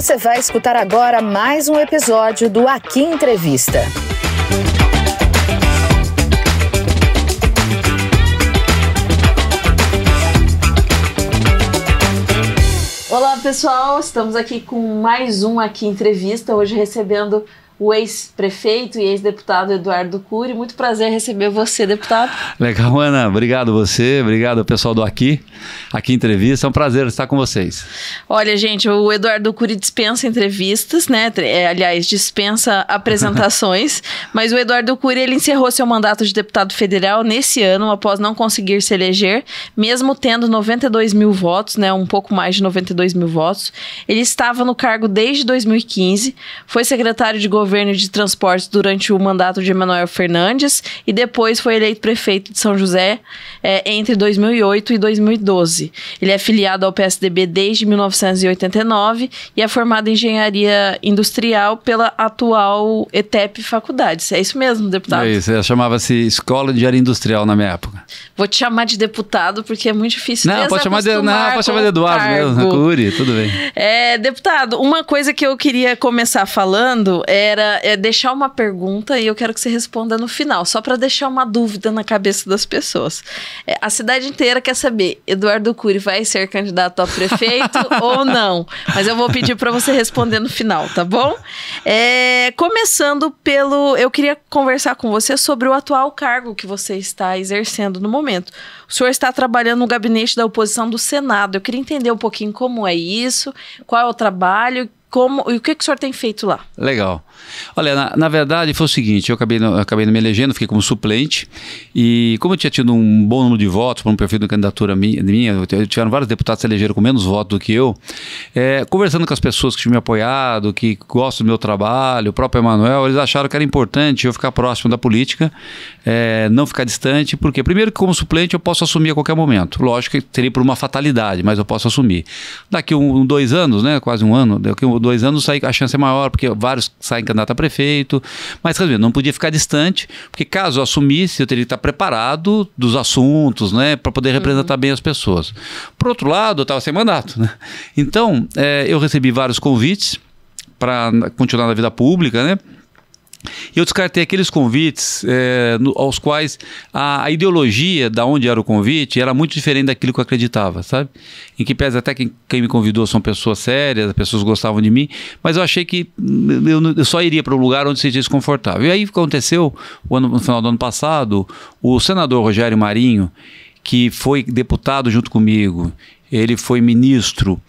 Você vai escutar agora mais um episódio do Aqui Entrevista. Olá pessoal, estamos aqui com mais um Aqui Entrevista, hoje recebendo o ex-prefeito e ex-deputado Eduardo Cury. Muito prazer receber você, deputado. Legal, Ana. Obrigado você, obrigado ao pessoal do Aqui, Aqui Entrevista. É um prazer estar com vocês. Olha, gente, o Eduardo Cury dispensa entrevistas, né? É, aliás, dispensa apresentações, mas o Eduardo Cury, ele encerrou seu mandato de deputado federal nesse ano, após não conseguir se eleger, mesmo tendo 92 mil votos, né? Um pouco mais de 92 mil votos. Ele estava no cargo desde 2015, foi secretário de governo governo de transportes durante o mandato de Emanuel Fernandes e depois foi eleito prefeito de São José é, entre 2008 e 2012. Ele é filiado ao PSDB desde 1989 e é formado em engenharia industrial pela atual ETEP Faculdades. É isso mesmo, deputado? É isso, é, chamava-se Escola de Engenharia Industrial na minha época. Vou te chamar de deputado porque é muito difícil. Não, pode chamar de, não pode chamar de Eduardo cargo. mesmo, Curi, tudo bem. É, deputado, uma coisa que eu queria começar falando era era é, deixar uma pergunta e eu quero que você responda no final, só para deixar uma dúvida na cabeça das pessoas. É, a cidade inteira quer saber: Eduardo Cury vai ser candidato a prefeito ou não? Mas eu vou pedir para você responder no final, tá bom? É, começando pelo. Eu queria conversar com você sobre o atual cargo que você está exercendo no momento. O senhor está trabalhando no gabinete da oposição do Senado. Eu queria entender um pouquinho como é isso, qual é o trabalho, como e o que, que o senhor tem feito lá? Legal. Olha, na, na, verdade foi o seguinte: eu acabei, acabei me elegendo, fiquei como suplente, e como eu tinha tido um bom número de votos para um perfil de candidatura minha, minha tiveram vários deputados que se elegeram com menos votos do que eu, é, conversando com as pessoas que tinham me apoiado, que gostam do meu trabalho, o próprio Emanuel, eles acharam que era importante eu ficar próximo da política, é, não ficar distante, porque, primeiro, que como suplente eu posso assumir a qualquer momento. Lógico que teria por uma fatalidade, mas eu posso assumir. Daqui um, dois anos, né, quase um ano, daqui um, dois anos a chance é maior, porque vários saem candidato a prefeito. Mas, resumindo, não podia ficar distante, porque caso eu assumisse, eu teria que estar preparado dos assuntos, né? Para poder uhum. representar uhum. bem as pessoas. Por outro lado, eu estava sem mandato, né? Então, é, eu recebi vários convites para continuar na vida pública, né? Eu descartei aqueles convites é, no, aos quais a, a, ideologia da onde era o convite era muito diferente daquilo que eu acreditava, sabe? Em que pese até quem, quem me convidou são pessoas sérias, as pessoas gostavam de mim, mas eu achei que eu, eu só iria para um lugar onde seria desconfortável. E aí aconteceu, ano, no final do ano passado, o senador Rogério Marinho, que foi deputado junto comigo, ele foi ministro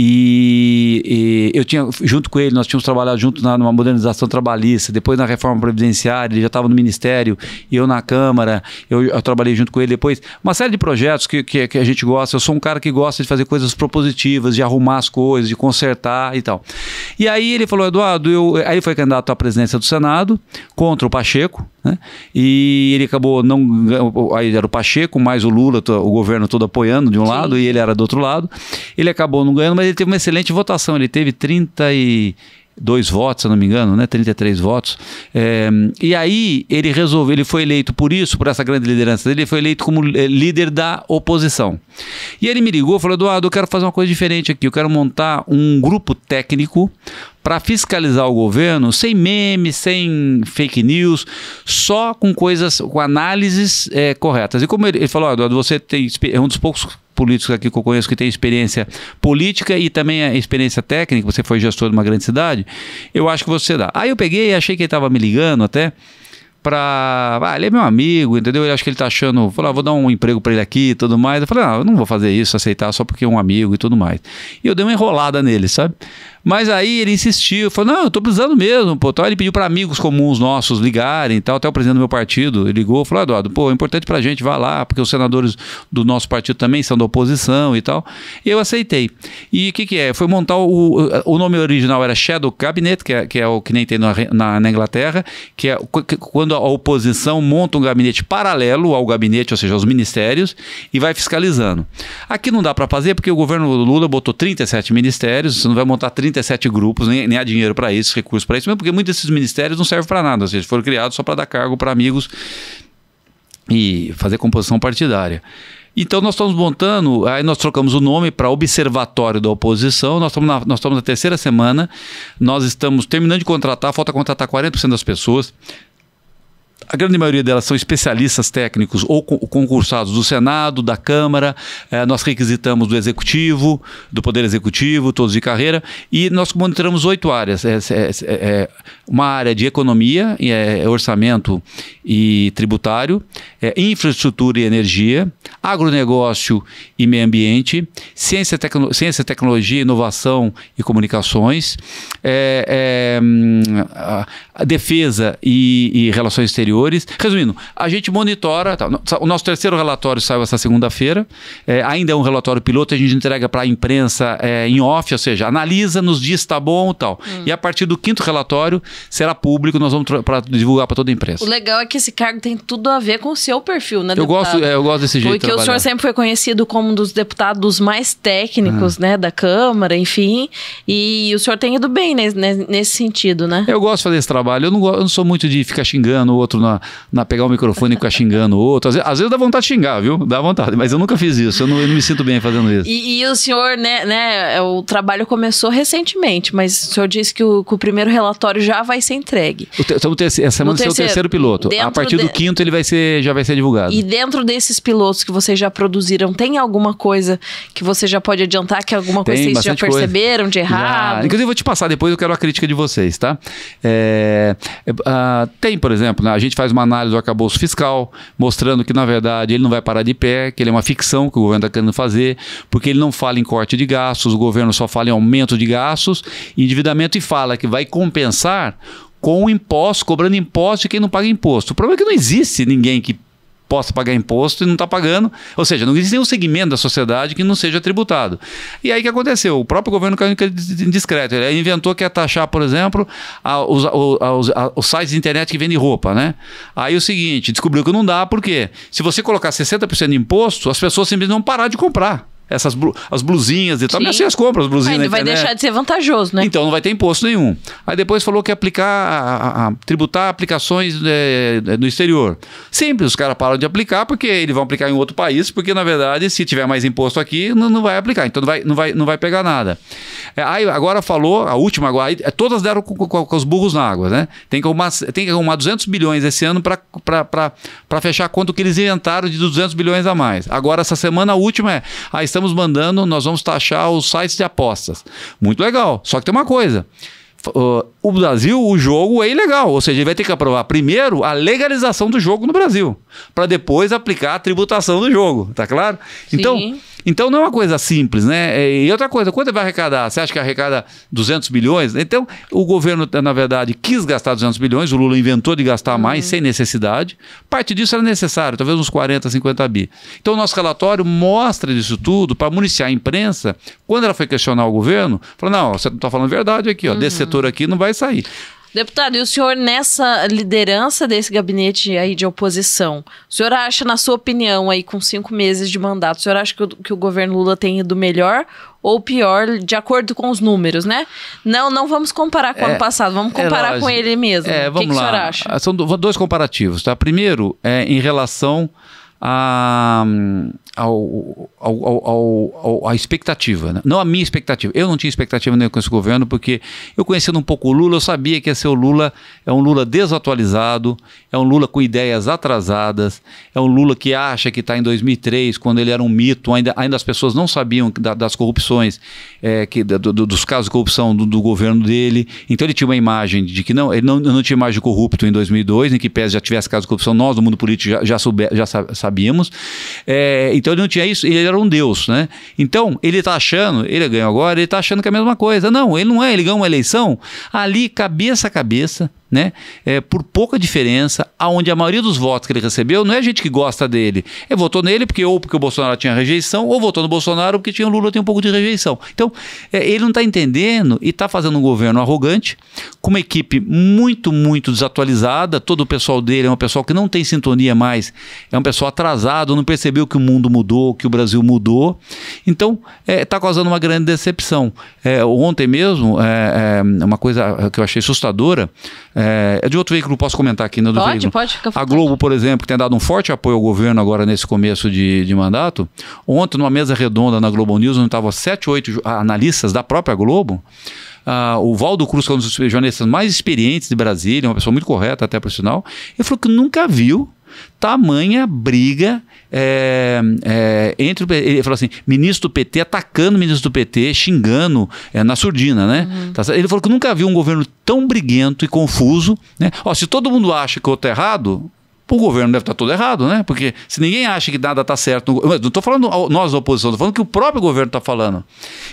e, e, eu tinha, junto com ele, nós tínhamos trabalhado junto na, numa modernização trabalhista, depois na reforma previdenciária, ele já estava no Ministério, eu na Câmara, eu, eu, trabalhei junto com ele depois. Uma série de projetos que, que, que, a gente gosta. Eu sou um cara que gosta de fazer coisas propositivas, de arrumar as coisas, de consertar e tal. E aí ele falou, Eduardo, eu... aí ele foi candidato à presidência do Senado contra o Pacheco, né? E ele acabou não. Aí era o Pacheco, mais o Lula, o governo todo apoiando de um Sim. lado e ele era do outro lado. Ele acabou não ganhando, mas ele teve uma excelente votação. Ele teve 30 e dois votos, se não me engano, né? 33 votos. É, e aí ele resolveu, ele foi eleito por isso, por essa grande liderança dele, ele foi eleito como é, líder da oposição. E ele me ligou e falou: Eduardo, eu quero fazer uma coisa diferente aqui, eu quero montar um grupo técnico para fiscalizar o governo sem memes, sem fake news, só com coisas, com análises é, corretas. E como ele, ele falou, Eduardo, você tem, é um dos poucos políticos aqui que eu conheço que tem experiência política e também a experiência técnica, você foi gestor de uma grande cidade, eu acho que você dá. Aí eu peguei e achei que ele estava me ligando até para. Ah, ele é meu amigo, entendeu? Eu acho que ele tá achando. Falou, ah, vou dar um emprego para ele aqui e tudo mais. Eu falei, ah, eu não vou fazer isso, aceitar só porque é um amigo e tudo mais. E eu dei uma enrolada nele, sabe? Mas aí ele insistiu, falou: não, eu tô precisando mesmo, pô. Então ele pediu para amigos comuns nossos ligarem e tal, até o presidente do meu partido ele ligou, falou: Eduardo, pô, é importante pra gente, vá lá, porque os senadores do nosso partido também são da oposição e tal. Eu aceitei. E o que, que é? Foi montar o. O nome original era Shadow Cabinet, que é, que é o que nem tem na, na, na Inglaterra, que é quando a oposição monta um gabinete paralelo ao gabinete, ou seja, aos ministérios, e vai fiscalizando. Aqui não dá para fazer porque o governo Lula botou 37 ministérios, você não vai montar 37 37 grupos, nem, nem há dinheiro para esses recursos para isso, mesmo porque muitos desses ministérios não servem para nada, ou seja, foram criados só para dar cargo para amigos e fazer composição partidária. Então nós estamos montando, aí nós trocamos o nome para Observatório da Oposição, nós estamos, na, nós estamos na terceira semana, nós estamos terminando de contratar, falta contratar 40% das pessoas, a grande maioria delas são especialistas técnicos ou concursados do Senado, da Câmara, é, nós requisitamos do Executivo, do Poder Executivo, todos de carreira, e nós monitoramos oito áreas. É, é, é, é uma área de economia, é, orçamento e tributário, é infraestrutura e energia, agronegócio e meio ambiente, ciência, tecno ciência tecnologia, inovação e comunicações, hum, defesa e, e relações exteriores, anteriores. Resumindo, a gente monitora. Tá, o nosso terceiro relatório saiu essa segunda-feira. É, ainda é um relatório piloto, a gente entrega para a imprensa é, em off, ou seja, analisa, nos diz está bom tal. Hum. E a partir do quinto relatório será público, nós vamos pra, divulgar para toda a imprensa. O legal é que esse cargo tem tudo a ver com o seu perfil, né? Eu gosto, é, eu gosto desse jeito. Porque de o senhor sempre foi conhecido como um dos deputados mais técnicos, ah. né, da Câmara, enfim. E o senhor tem ido bem nesse, nesse sentido, né? Eu gosto de fazer esse trabalho. Eu não, eu não sou muito de ficar xingando o outro na na, na pegar o microfone e ficar xingando o outro. Às vezes, às vezes, dá vontade de xingar, viu? Dá vontade, mas eu nunca fiz isso, eu não, eu não me sinto bem fazendo isso. E, e o senhor, né, né, é, o trabalho começou recentemente, mas o senhor disse que o, que o primeiro relatório já vai ser entregue. O te, então, essa semana o terceiro, o terceiro piloto. A partir de... do quinto ele vai ser, já vai ser divulgado. E dentro desses pilotos que vocês já produziram, tem alguma coisa que você já pode adiantar, que alguma tem coisa vocês já perceberam coisa. de errado? Já. Inclusive, eu vou te passar depois, eu quero a crítica de vocês, tá? É, uh, tem, por exemplo, né, a gente faz uma análise do arcabouço fiscal, mostrando que, na verdade, ele não vai parar de pé, que ele é uma ficção que o governo está querendo fazer, porque ele não fala em corte de gastos, o governo só fala em aumento de gastos, endividamento e fala que vai compensar com impostos, cobrando impostos de quem não paga imposto. O problema é que não existe ninguém que possa pagar imposto e não está pagando. Ou seja, não existe nenhum segmento da sociedade que não seja tributado. E aí o que aconteceu? O próprio governo caiu indiscreto. discreto. Ele inventou que ia é taxar, por exemplo, a, os, a, os, a, os, sites de internet que vendem roupa, né? Aí o seguinte, descobriu que não dá, porque se você colocar 60% de imposto, as pessoas simplesmente vão parar de comprar essas blu as blusinhas e tal. Minhas filhas as blusinhas. Ainda vai internet. deixar de ser vantajoso, né? Então não vai ter imposto nenhum. Aí depois falou que aplicar, a, a, a tributar aplicações é, é no exterior. Simples, os caras param de aplicar porque eles vão aplicar em outro país, porque na verdade se tiver mais imposto aqui, não, não vai aplicar. Então não vai, não vai, não vai pegar nada. É, aí agora falou, a última agora, aí, é, todas deram com, com, com, os burros na água, né? Tem que arrumar, tem que arrumar 200 bilhões esse ano para fechar quanto que eles inventaram de 200 bilhões a mais. Agora essa semana a última é a ah, estamos mandando, nós vamos taxar os sites de apostas. Muito legal. Só que tem uma coisa. Uh, o Brasil, o jogo é ilegal. Ou seja, ele vai ter que aprovar primeiro a legalização do jogo no Brasil, para depois aplicar a tributação do jogo, tá claro? Sim. Então, então não é uma coisa simples, né? É, e outra coisa, quanto vai arrecadar? Você acha que arrecada 200 bilhões? Então o governo, na verdade, quis gastar 200 bilhões, o Lula inventou de gastar uhum. mais sem necessidade. Parte disso era necessário, talvez uns 40, 50 bi. Então o nosso relatório mostra disso tudo para municiar a imprensa, quando ela foi questionar o governo, falou: não, você não está falando verdade aqui, ó, uhum. desse setor aqui não vai sair. Deputado, e o senhor, nessa liderança desse gabinete aí de oposição, o senhor acha, na sua opinião, aí com cinco meses de mandato, o senhor acha que o, que o governo Lula tem ido melhor ou pior, de acordo com os números, né? Não, não vamos comparar com o é, ano passado, vamos é comparar é com ele mesmo. É, vamos o que, lá. que o senhor acha? São dois comparativos, tá? Primeiro, é, em relação a, ao, ao, ao, expectativa. Né? Não a minha expectativa. Eu não tinha expectativa nenhuma com esse governo, porque eu conhecendo um pouco o Lula, eu sabia que ia é o Lula é um Lula desatualizado, é um Lula com ideias atrasadas, é um Lula que acha que está em 2003, quando ele era um mito, ainda, ainda as pessoas não sabiam da, das corrupções, é, que, do, do, dos casos de corrupção do, do, governo dele. Então ele tinha uma imagem de que não, ele não, não tinha imagem de corrupto em 2002, em que pese já tivesse caso de corrupção, nós do mundo político já, já, soube, já sabíamos. É, então ele não tinha isso, ele era um deus, né? Então ele está achando, ele ganhou agora, ele está achando que é a mesma coisa. Não, ele não é, ele ganhou uma eleição ali, cabeça a cabeça, né? É, por pouca diferença, aonde a maioria dos votos que ele recebeu não é gente que gosta dele. É votou nele porque ou porque o Bolsonaro tinha rejeição, ou votou no Bolsonaro porque tinha o Lula tem um pouco de rejeição. Então, é, ele não está entendendo e está fazendo um governo arrogante, com uma equipe muito, muito desatualizada. Todo o pessoal dele é um pessoal que não tem sintonia mais, é um pessoal atrasado, não percebeu que o mundo mudou, que o Brasil mudou. Então, está é, tá causando uma grande decepção. É, ontem mesmo, é, é uma coisa que eu achei assustadora, é, é, de outro veículo, posso comentar aqui, né, do pode, veículo. Pode, A Globo, por exemplo, que tem dado um forte apoio ao governo agora nesse começo de, de mandato, ontem, numa mesa redonda na Globo News, onde estavam sete, oito analistas da própria Globo, Uh, o Valdo Cruz, que é um dos jornalistas mais experientes de Brasília, uma pessoa muito correta até por sinal, ele falou que nunca viu Tamanha briga é, é, entre o, ele falou assim, ministro do PT atacando o ministro do PT, xingando é, na surdina, né? Uhum. Tá ele falou que nunca viu um governo tão briguento e confuso, né? Ó, se todo mundo acha que eu estou é errado, o governo deve estar tá todo errado, né? Porque se ninguém acha que nada está certo, não estou falando nós da oposição, estou falando que o próprio governo está falando.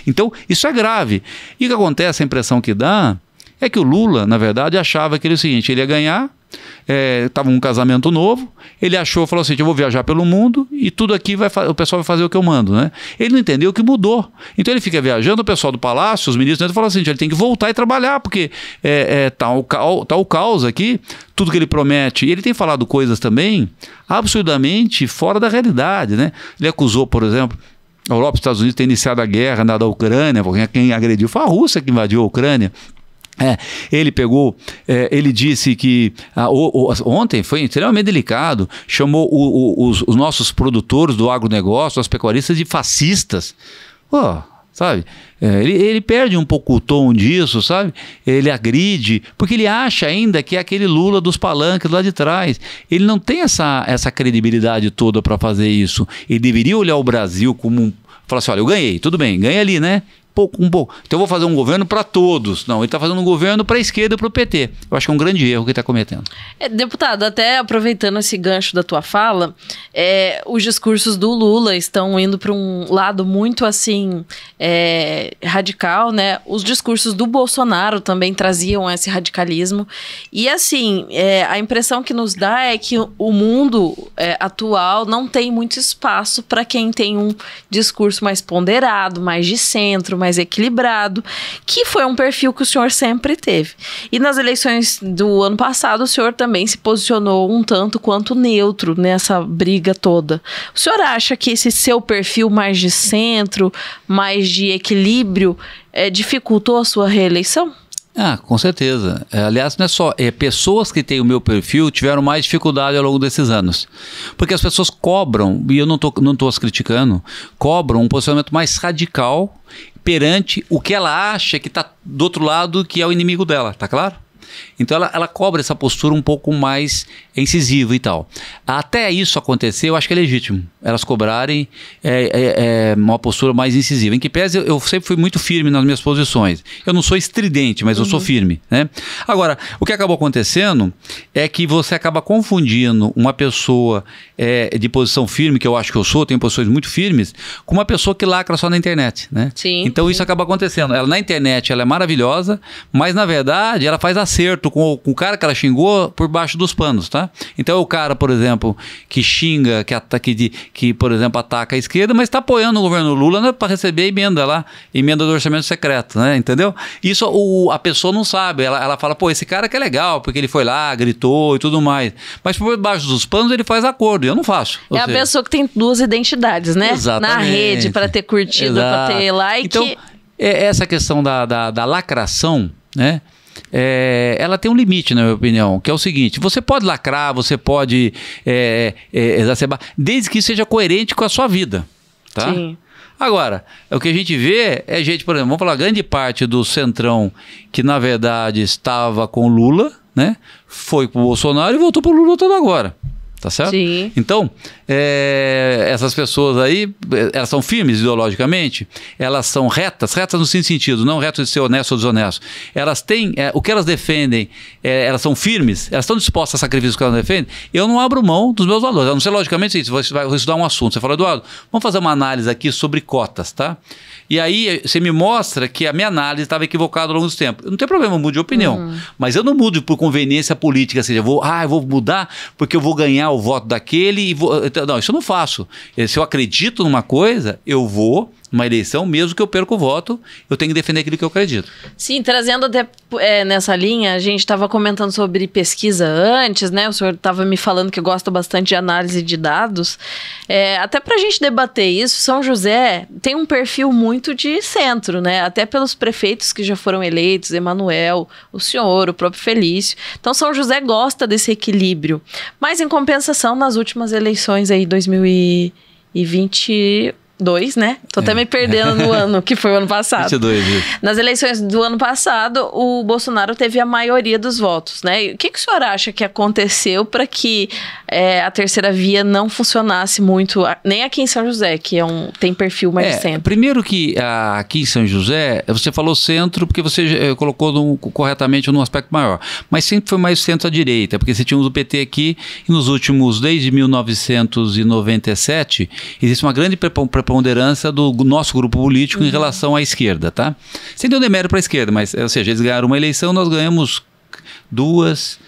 Então, isso é grave. E o que acontece, a impressão que dá é que o Lula, na verdade, achava que ele é o seguinte: ele ia ganhar, Estava é, um casamento novo, ele achou, falou assim: eu vou viajar pelo mundo e tudo aqui vai o pessoal vai fazer o que eu mando, né? Ele não entendeu o que mudou. Então ele fica viajando, o pessoal do palácio, os ministros, falam assim: ele tem que voltar e trabalhar, porque é, é, tá o, tá o caos aqui, tudo que ele promete. E ele tem falado coisas também absolutamente fora da realidade, né? Ele acusou, por exemplo, a Europa e os Estados Unidos têm iniciado a guerra na da Ucrânia, porque quem agrediu foi a Rússia que invadiu a Ucrânia. É, ele pegou, é, ele disse que ah, o, o, ontem foi extremamente delicado, chamou o, os, os, nossos produtores do agronegócio, as pecuaristas, de fascistas. Pô, sabe? É, ele, ele, perde um pouco o tom disso, sabe? Ele agride, porque ele acha ainda que é aquele Lula dos palanques lá de trás. Ele não tem essa, essa credibilidade toda para fazer isso. Ele deveria olhar o Brasil como um. Falar assim: olha, eu ganhei, tudo bem, ganha ali, né? pouco, um pouco. Então eu vou fazer um governo para todos. Não, ele está fazendo um governo para a esquerda e para o PT. Eu acho que é um grande erro que está cometendo. É, deputado, até aproveitando esse gancho da tua fala, é, os discursos do Lula estão indo para um lado muito assim é, radical, né? Os discursos do Bolsonaro também traziam esse radicalismo. E assim, é, a impressão que nos dá é que o mundo é, atual não tem muito espaço para quem tem um discurso mais ponderado, mais de centro, mais mais equilibrado, que foi um perfil que o senhor sempre teve. E nas eleições do ano passado, o senhor também se posicionou um tanto quanto neutro nessa briga toda. O senhor acha que esse seu perfil mais de centro, mais de equilíbrio, é, dificultou a sua reeleição? Ah, com certeza. É, aliás, não é só. É, pessoas que têm o meu perfil tiveram mais dificuldade ao longo desses anos. Porque as pessoas cobram, e eu não estou não tô as criticando, cobram um posicionamento mais radical perante o que ela acha que está do outro lado, que é o inimigo dela, tá claro? Então ela, ela cobra essa postura um pouco mais é incisivo e tal. Até isso acontecer, eu acho que é legítimo elas cobrarem é, é, é uma postura mais incisiva. Em que pese, eu sempre fui muito firme nas minhas posições. Eu não sou estridente, mas uhum. eu sou uhum. firme. Né? Agora, o que acabou acontecendo é que você acaba confundindo uma pessoa é, de posição firme, que eu acho que eu sou, tenho posições muito firmes, com uma pessoa que lacra só na internet. Né? Sim, então sim. isso acaba acontecendo. Ela na internet ela é maravilhosa, mas na verdade ela faz acerto com, com o cara que ela xingou por baixo dos panos, tá? Então é o cara, por exemplo, que xinga, que, ataca, que, que por exemplo, ataca a esquerda, mas está apoiando o governo Lula né, para receber emenda lá, emenda do orçamento secreto, né? Entendeu? Isso o, a pessoa não sabe. Ela, ela fala, pô, esse cara que é legal, porque ele foi lá, gritou e tudo mais. Mas por baixo dos panos ele faz acordo, eu não faço. É seja... a pessoa que tem duas identidades, né? Exatamente. Na rede, para ter curtido, para ter like. Então, é essa questão da, da, da lacração, né? é, ela tem um limite, na minha opinião, que é o seguinte: você pode lacrar, você pode é, é, exacerbar, desde que seja coerente com a sua vida. Tá? Sim. Agora, o que a gente vê é gente, por exemplo, vamos falar, grande parte do centrão que na verdade estava com Lula, né? Foi pro Bolsonaro e voltou pro Lula todo agora tá certo? Sim. Então, é, essas pessoas aí, é, elas são firmes ideologicamente, elas são retas, retas no sentido, não retas de ser honesto ou desonesto. Elas têm, é, o que elas defendem, é, elas são firmes, elas estão dispostas a sacrifício que elas defendem, eu não abro mão dos meus valores. A não ser, logicamente, se você vai estudar um assunto, você fala, Eduardo, vamos fazer uma análise aqui sobre cotas, tá? E aí você me mostra que a minha análise estava equivocada ao longo do tempo. Não tem problema, eu mudo de opinião. Uhum. Mas eu não mudo por conveniência política, ou seja, eu vou, ah, eu vou mudar porque eu vou ganhar o voto daquele e vou, então, não, isso eu não faço. Se eu acredito numa coisa, eu vou numa eleição, mesmo que eu perca o voto, eu tenho que defender aquilo que eu acredito. Sim, trazendo até é, nessa linha, a gente estava comentando sobre pesquisa antes, né? O senhor estava me falando que gosta bastante de análise de dados. É, até para a gente debater isso, São José tem um perfil muito de centro, né? Até pelos prefeitos que já foram eleitos, Emanuel, o senhor, o próprio Felício. Então, São José gosta desse equilíbrio. Mas, em compensação, nas últimas eleições aí, 2020 dois, né? Tô é. até me perdendo no ano, que foi o ano passado. 22, viu? Nas eleições do ano passado, o Bolsonaro teve a maioria dos votos, né? E o que, que o senhor acha que aconteceu para que é, a terceira via não funcionasse muito, nem aqui em São José, que é um, tem perfil mais é, de centro? Primeiro que ah, aqui em São José, você falou centro porque você eh, colocou corretamente num aspecto maior, mas sempre foi mais centro à direita, porque você tinha o PT aqui e nos últimos, desde 1997, existe uma grande preponderância preponderância do nosso grupo político uhum. em relação à esquerda, tá? Sem ter um demérito para a esquerda, mas, ou seja, eles ganharam uma eleição, nós ganhamos duas,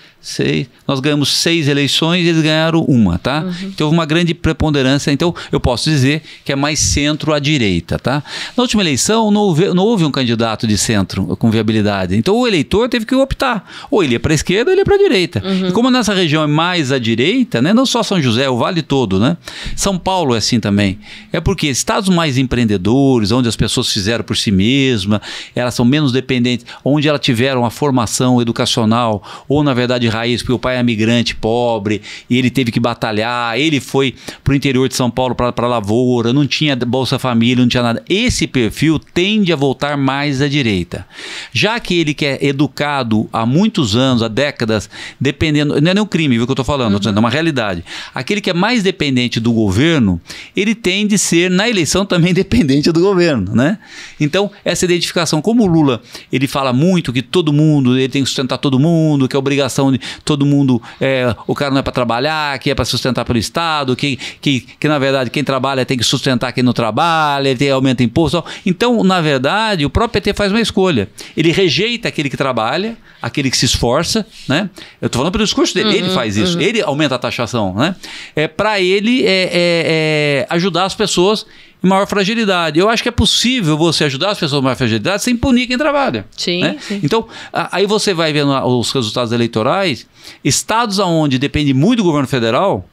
nós ganhamos seis eleições e eles ganharam uma, tá? Uhum. Então houve uma grande preponderância. Então eu posso dizer que é mais centro à direita, tá? Na última eleição não houve, não houve um candidato de centro com viabilidade. Então o eleitor teve que optar. Ou ele é para a esquerda ou ele é para a direita. Uhum. E como nessa região é mais à direita, né? Não só São José, é o vale todo, né? São Paulo é assim também. É porque estados mais empreendedores, onde as pessoas fizeram por si mesma, elas são menos dependentes, onde elas tiveram a formação educacional ou na verdade de raiz, porque o pai é migrante pobre e ele teve que batalhar, ele foi pro interior de São Paulo para lavoura, não tinha Bolsa Família, não tinha nada. Esse perfil tende a voltar mais à direita. Já que ele que é educado há muitos anos, há décadas, dependendo, não é nem um crime, viu o que eu tô falando, uhum. é uma realidade. Aquele que é mais dependente do governo, ele tende a ser na eleição também dependente do governo, né? Então, essa identificação, como o Lula, ele fala muito que todo mundo, ele tem que sustentar todo mundo, que é obrigação todo mundo, é, o cara não é para trabalhar, que é para sustentar pelo Estado, que, que, que na verdade quem trabalha tem que sustentar quem não trabalha, ele tem, aumenta imposto. Então, na verdade, o próprio PT faz uma escolha. Ele rejeita aquele que trabalha, aquele que se esforça, né? Eu estou falando pelo discurso dele, uhum, ele faz isso, uhum. ele aumenta a taxação, né? É para ele é, é, é, ajudar as pessoas e maior fragilidade. Eu acho que é possível você ajudar as pessoas com maior fragilidade sem punir quem trabalha. Sim, né? sim. Então, a, aí você vai vendo a, os resultados eleitorais, estados onde depende muito do governo federal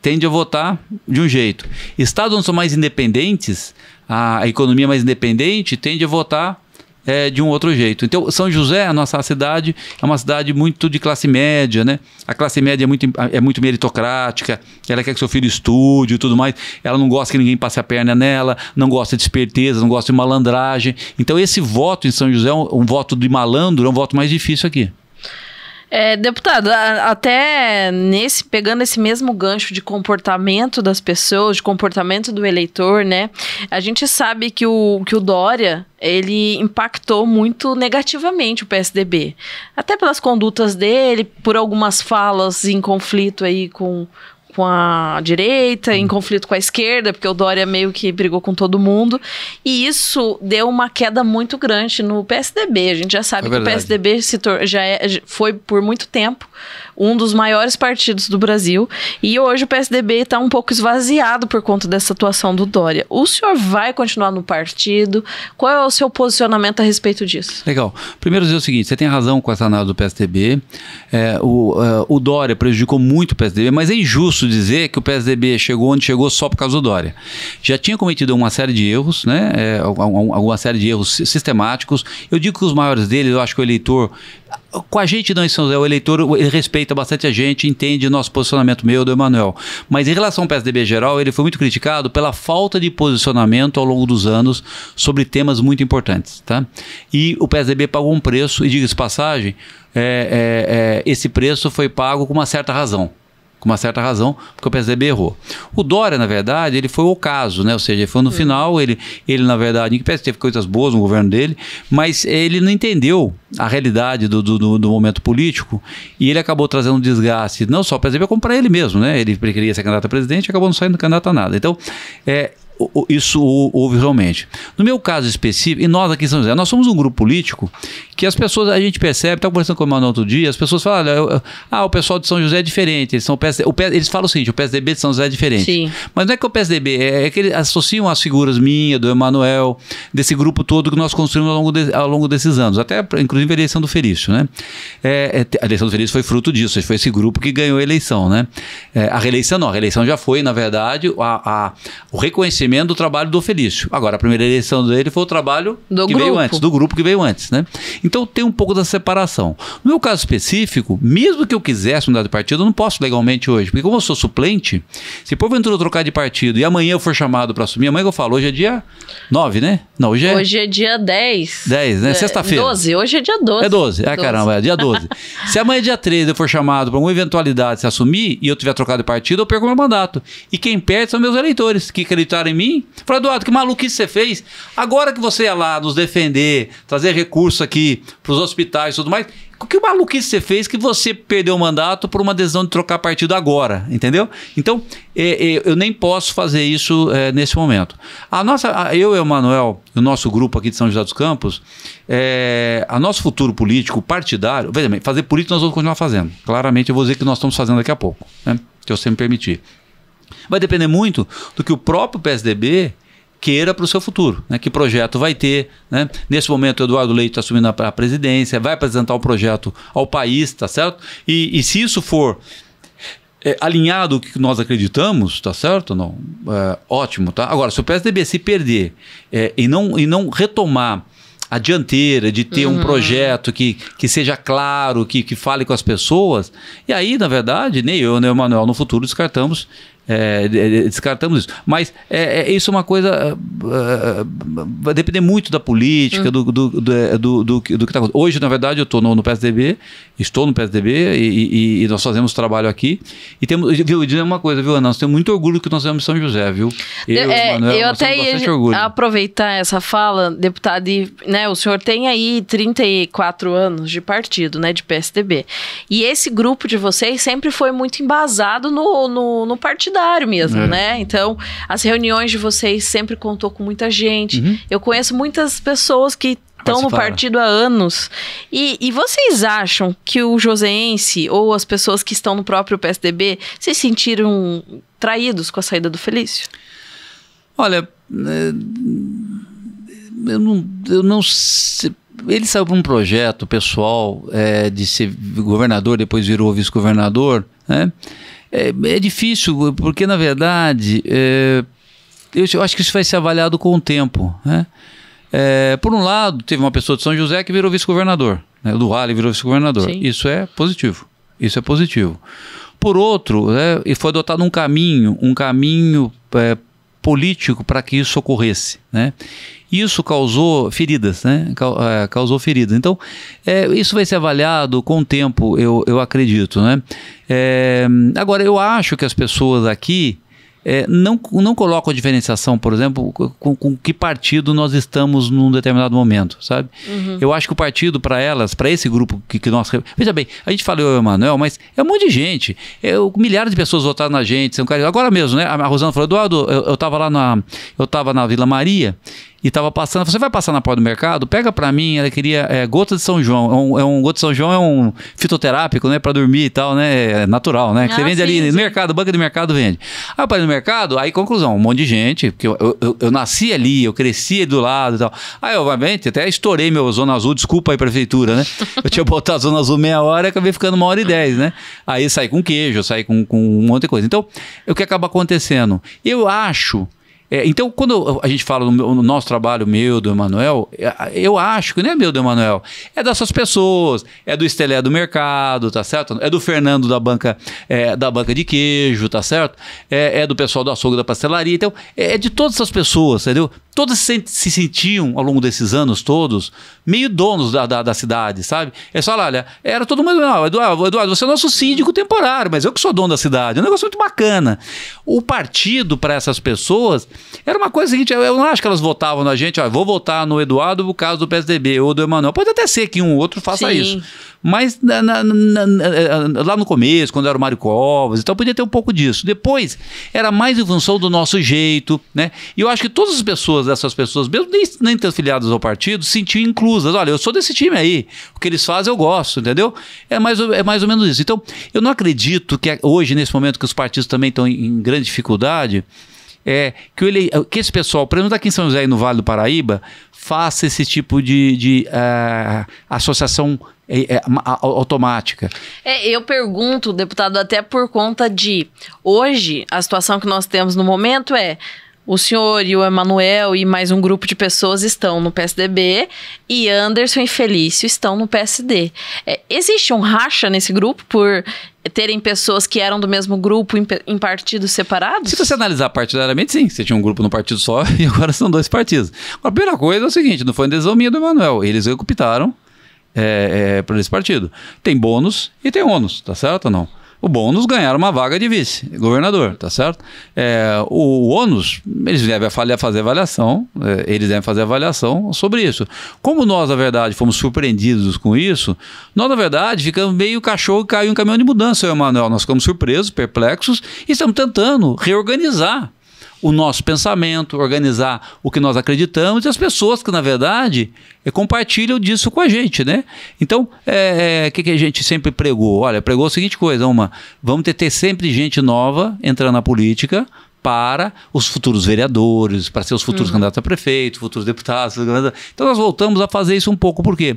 tende a votar de um jeito. Estados onde são mais independentes, a, a economia mais independente tende a votar é, de um outro jeito. Então, São José, a nossa cidade, é uma cidade muito de classe média, né? A classe média é muito, é muito meritocrática, ela quer que seu filho estude e tudo mais, ela não gosta que ninguém passe a perna nela, não gosta de esperteza, não gosta de malandragem. Então, esse voto em São José, é um, um voto de malandro, é um voto mais difícil aqui. É, deputado, a, até nesse, pegando esse mesmo gancho de comportamento das pessoas, de comportamento do eleitor, né? A gente sabe que o, que o Dória, ele impactou muito negativamente o PSDB. Até pelas condutas dele, por algumas falas em conflito aí com, com a direita, em hum. conflito com a esquerda, porque o Dória meio que brigou com todo mundo. E isso deu uma queda muito grande no PSDB. A gente já sabe é que o PSDB se já é, foi por muito tempo um dos maiores partidos do Brasil. E hoje o PSDB está um pouco esvaziado por conta dessa atuação do Dória. O senhor vai continuar no partido? Qual é o seu posicionamento a respeito disso? Legal. Primeiro dizer o seguinte: você tem razão com essa análise do PSDB. É, o, é, o Dória prejudicou muito o PSDB, mas é injusto dizer que o PSDB chegou onde chegou só por causa do Dória. Já tinha cometido uma série de erros, né? É, alguma série de erros sistemáticos. Eu digo que os maiores deles, eu acho que o eleitor com a gente não em São José, o eleitor ele respeita bastante a gente, entende nosso posicionamento meu, do Emanuel. Mas em relação ao PSDB geral, ele foi muito criticado pela falta de posicionamento ao longo dos anos sobre temas muito importantes. Tá? E o PSDB pagou um preço, e diga-se passagem, é, é, é, esse preço foi pago com uma certa razão com uma certa razão, porque o PSDB errou. O Dória, na verdade, ele foi o caso, né? Ou seja, foi no hum. final, ele, ele na verdade, que teve coisas boas no governo dele, mas ele não entendeu a realidade do, do, do momento político e ele acabou trazendo um desgaste, não só para o PSDB, como para ele mesmo, né? Ele queria ser candidato a presidente e acabou não saindo candidato a nada. Então, é, isso houve realmente. No meu caso específico, e nós aqui em São José, nós somos um grupo político que as pessoas, a gente percebe, estava conversando com o Emanuel outro dia, as pessoas falam, eu, eu, ah, o pessoal de São José é diferente, eles são PSD, o eles falam o seguinte, o PSDB de São José é diferente. Sim. Mas não é que o PSDB, é, é, que eles associam as figuras minha, do Emanuel, desse grupo todo que nós construímos ao longo, de, ao longo desses anos, até inclusive a eleição do Felício, né? É, é a eleição do Felício foi fruto disso, foi esse grupo que ganhou a eleição, né? É, a reeleição não, a reeleição já foi, na verdade, a, a o reconhecimento emenda o trabalho do Felício. Agora, a primeira eleição dele foi o trabalho do que grupo. veio antes, do grupo que veio antes, né? Então tem um pouco da separação. No meu caso específico, mesmo que eu quisesse mudar de partido, eu não posso legalmente hoje, porque como eu sou suplente, se porventura eu trocar de partido e amanhã eu for chamado para assumir, amanhã que eu falo, hoje é dia 9, né? Não, hoje é... Hoje é dia 10. 10, né? É, Sexta-feira. 12, hoje é dia 12. É 12, é 12. caramba, é dia 12. se amanhã é dia 13 eu for chamado para alguma eventualidade se assumir e eu tiver trocado de partido, eu perco meu mandato. E quem perde são meus eleitores, que acreditaram em mim. Falaram, Eduardo, que maluquice você fez. Agora que você ia lá nos defender, trazer recurso aqui para os hospitais e tudo mais, que maluquice você fez que você perdeu o mandato por uma decisão de trocar partido agora, entendeu? Então, é, é, eu nem posso fazer isso é, nesse momento. A nossa, eu e o Manuel, o nosso grupo aqui de São José dos Campos, é, a nosso futuro político partidário, veja bem, fazer político nós vamos continuar fazendo. Claramente eu vou dizer que nós estamos fazendo daqui a pouco, né? se eu sempre permitir. Vai depender muito do que o próprio PSDB queira para o seu futuro, né? que projeto vai ter. Né? Nesse momento, Eduardo Leite está assumindo a presidência, vai apresentar o um projeto ao país, tá certo? E, e se isso for é, alinhado o que nós acreditamos, tá certo? Não, é, ótimo, tá? Agora, se o PSDB se perder é, e, não, e não retomar a dianteira de ter uhum. um projeto que, que seja claro, que, que fale com as pessoas, e aí, na verdade, nem eu, nem o Manuel, no futuro descartamos é, descartamos isso. Mas é, é, isso é uma coisa. É, é, vai depender muito da política, hum. do, do, do, é, do, do, que está acontecendo. Hoje, na verdade, eu estou no, no, PSDB, estou no PSDB e, e, e, nós fazemos trabalho aqui. E temos. Viu, dizer uma coisa, viu, Ana? Nós temos muito orgulho que nós fizemos São José, viu? Eu, é, Manuel, eu até ia aproveitar essa fala, deputado, e, né, o senhor tem aí 34 anos de partido, né, de PSDB. E esse grupo de vocês sempre foi muito embasado no, no, no partido partidário mesmo, é. né? Então, as reuniões de vocês sempre contou com muita gente. Uhum. Eu conheço muitas pessoas que estão no partido há anos. E, e, vocês acham que o joseense ou as pessoas que estão no próprio PSDB se sentiram traídos com a saída do Felício? Olha, é, eu não, eu não sei ele saiu para um projeto pessoal é, de ser governador, depois virou vice-governador, né? É, é difícil, porque na verdade, é, eu, eu, acho que isso vai ser avaliado com o tempo. Né? É, por um lado, teve uma pessoa de São José que virou vice-governador, né? do Vale virou vice-governador. Isso é positivo. Isso é positivo. Por outro, né, foi adotado um caminho, um caminho é, político para que isso ocorresse, né? Isso causou feridas, né? É, causou feridas. Então, é, isso vai ser avaliado com o tempo, eu, eu acredito, né? É, agora, eu acho que as pessoas aqui é, não, não colocam a diferenciação, por exemplo, com, com, que partido nós estamos num determinado momento, sabe? Uhum. Eu acho que o partido, para elas, para esse grupo que, que nós. Veja bem, a gente falou Emanuel, mas é um monte de gente. Eu, é, milhares de pessoas votaram na gente, são Agora mesmo, né? A Rosana falou, Eduardo, eu, eu lá na. Eu tava na Vila Maria e estava passando. Você vai passar na porta do mercado? Pega para mim. Ela queria é, gota de São João. É um, é um, gota de São João é um fitoterápico, né, para dormir e tal, né, é natural, né? Que ah, você vende sim, ali sim. no mercado, banca de mercado vende. Aí eu parei no mercado, aí conclusão, um monte de gente, porque eu, eu, eu, eu nasci ali, eu cresci do lado e tal. Aí obviamente até estourei meu zona azul, desculpa aí prefeitura, né? Eu tinha botado a zona azul meia hora e acabei ficando uma hora e dez, né? Aí saí com queijo, saí com, com um monte de coisa. Então, o que acaba acontecendo? Eu acho é, então, quando a gente fala no, no nosso trabalho, meu, do Emanuel, é, eu acho que não é meu, do Emanuel, é dessas pessoas, é do Estelé do mercado, tá certo? É do Fernando da banca, é, da banca de queijo, tá certo? É, é do pessoal do açougue da pastelaria. Então, é, é de todas essas pessoas, entendeu? todos se sentiam, ao longo desses anos todos, meio donos da, da, da cidade, sabe? É só lá, olha, era todo mundo, não, Eduardo, Eduardo, você é nosso síndico temporário, mas eu que sou dono da cidade. É um negócio muito bacana. O partido para essas pessoas era uma coisa seguinte, eu não acho que elas votavam na gente, ó, vou votar no Eduardo por causa do PSDB ou do Emanuel. Pode até ser que um ou outro faça Sim. isso. Mas na, na, na, eh, lá no começo, quando era o Mário Covas, então podia ter um pouco disso. Depois, era mais em função do nosso jeito, né? E eu acho que todas as pessoas, essas pessoas, mesmo nem, nem afiliadas ao partido, se sentiam inclusas. Olha, eu sou desse time aí, o que eles fazem eu gosto, entendeu? É mais, é mais ou menos isso. Então, eu não acredito que é, hoje, nesse momento que os partidos também estão em, em grande dificuldade, é, que, ele, que esse pessoal, pelo menos tá aqui em São José e no Vale do Paraíba, faça esse tipo de, de uh, associação é, é, automática. É, eu pergunto, deputado, até por conta de hoje, a situação que nós temos no momento é o senhor e o Emanuel e mais um grupo de pessoas estão no PSDB e Anderson e Felício estão no PSD. É, existe um racha nesse grupo por terem pessoas que eram do mesmo grupo em, em, partidos separados? Se você analisar partidariamente, sim. Você tinha um grupo no partido só e agora são dois partidos. A primeira coisa é o seguinte, não foi uma decisão do Emanuel. Eles optaram é, é, esse partido. Tem bônus e tem ônus, tá certo ou não? O bônus ganhar uma vaga de vice-governador, tá certo? É, o, o ônus, eles devem fazer avaliação, é, eles devem fazer avaliação sobre isso. Como nós, na verdade, fomos surpreendidos com isso, nós, na verdade, ficamos meio cachorro que caiu em caminhão de mudança, eu Emanuel. Nós ficamos surpresos, perplexos e estamos tentando reorganizar o nosso pensamento, organizar o que nós acreditamos e as pessoas que, na verdade, eh, compartilham disso com a gente, né? Então, o é, é, que, que, a gente sempre pregou? Olha, pregou a seguinte coisa, uma, vamos ter, ter sempre gente nova entrando na política, para os futuros vereadores, para seus futuros uhum. candidatos a prefeito, futuros deputados. Então nós voltamos a fazer isso um pouco, porque,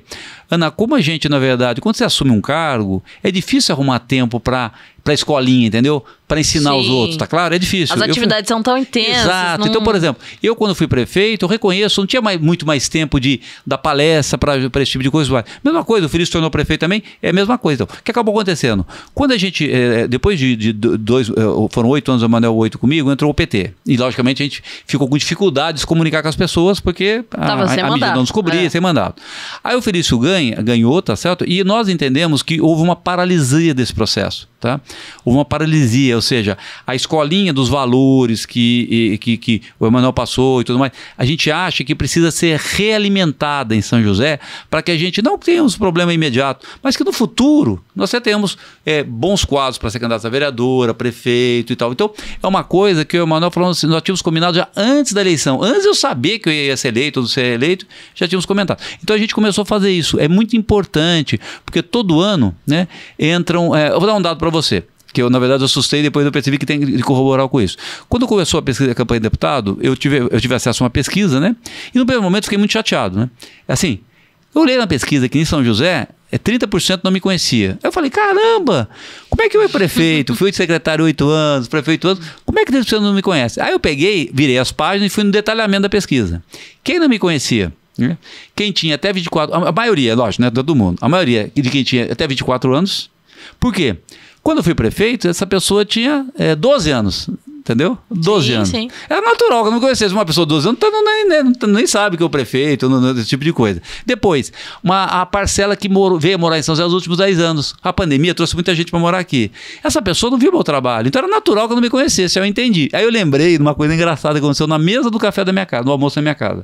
Ana, como a gente, na verdade, quando você assume um cargo, é difícil arrumar tempo para para escolinha, entendeu? Para ensinar Sim. os outros, tá claro? É difícil. As atividades são tão intensas. Exato. Não... Então, por exemplo, eu quando fui prefeito, eu reconheço, não tinha mais, muito mais tempo de dar palestra para esse tipo de coisa. Mesma coisa, o Felício se tornou prefeito também, é a mesma coisa. Então, o que acabou acontecendo? Quando a gente, é, depois de, de dois, eh, foram oito anos, o Manuel oito comigo, entrou o PT. E, logicamente, a gente ficou com dificuldades de se comunicar com as pessoas, porque Tava a, a, a mídia não descobria, é. sem mandato. Aí o Felício ganha, ganhou, tá certo? E nós entendemos que houve uma paralisia desse processo, tá? Houve uma paralisia, ou seja, a escolinha dos valores que, que, que o Emanuel passou e tudo mais, a gente acha que precisa ser realimentada em São José para que a gente não tenha os problemas imediatos, mas que no futuro nós temos é, bons quadros para ser candidato a vereadora, prefeito e tal. Então, é uma coisa que o Emanuel falou assim, nós tínhamos combinado já antes da eleição. Antes eu sabia que eu ia ser eleito ou não ser eleito, já tínhamos comentado. Então a gente começou a fazer isso. É muito importante, porque todo ano, né, entram. É, eu vou dar um dado para você que eu, na verdade, eu assustei e depois eu percebi que tem que corroborar com isso. Quando começou a pesquisa da campanha de deputado, eu tive, eu tive acesso a uma pesquisa, né? E no primeiro momento fiquei muito chateado, né? Assim, eu olhei na pesquisa que em São José, 30% é não me conhecia. Eu falei, caramba, como é que eu fui prefeito? Fui secretário oito anos, prefeito oito anos, como é que 30% não me conhece? Aí eu peguei, virei as páginas e fui no detalhamento da pesquisa. Quem não me conhecia? Né? Quem tinha até 24, a maioria, lógico, não é todo mundo, a maioria de quem tinha até 24 anos. Por quê? Quando eu fui prefeito, essa pessoa tinha é, eh, 12 anos entendeu? 12 sim, anos. Sim. Era é natural que eu não conhecesse uma pessoa de 12 anos, então nem, nem, nem sabe que é o prefeito, não, não, esse tipo de coisa. Depois, uma, a parcela que moro, veio morar em São José nos últimos 10 anos. A pandemia trouxe muita gente para morar aqui. Essa pessoa não viu meu trabalho, então era natural que eu não me conhecesse, eu entendi. Aí eu lembrei de uma coisa engraçada que aconteceu na mesa do café da minha casa, no almoço da minha casa.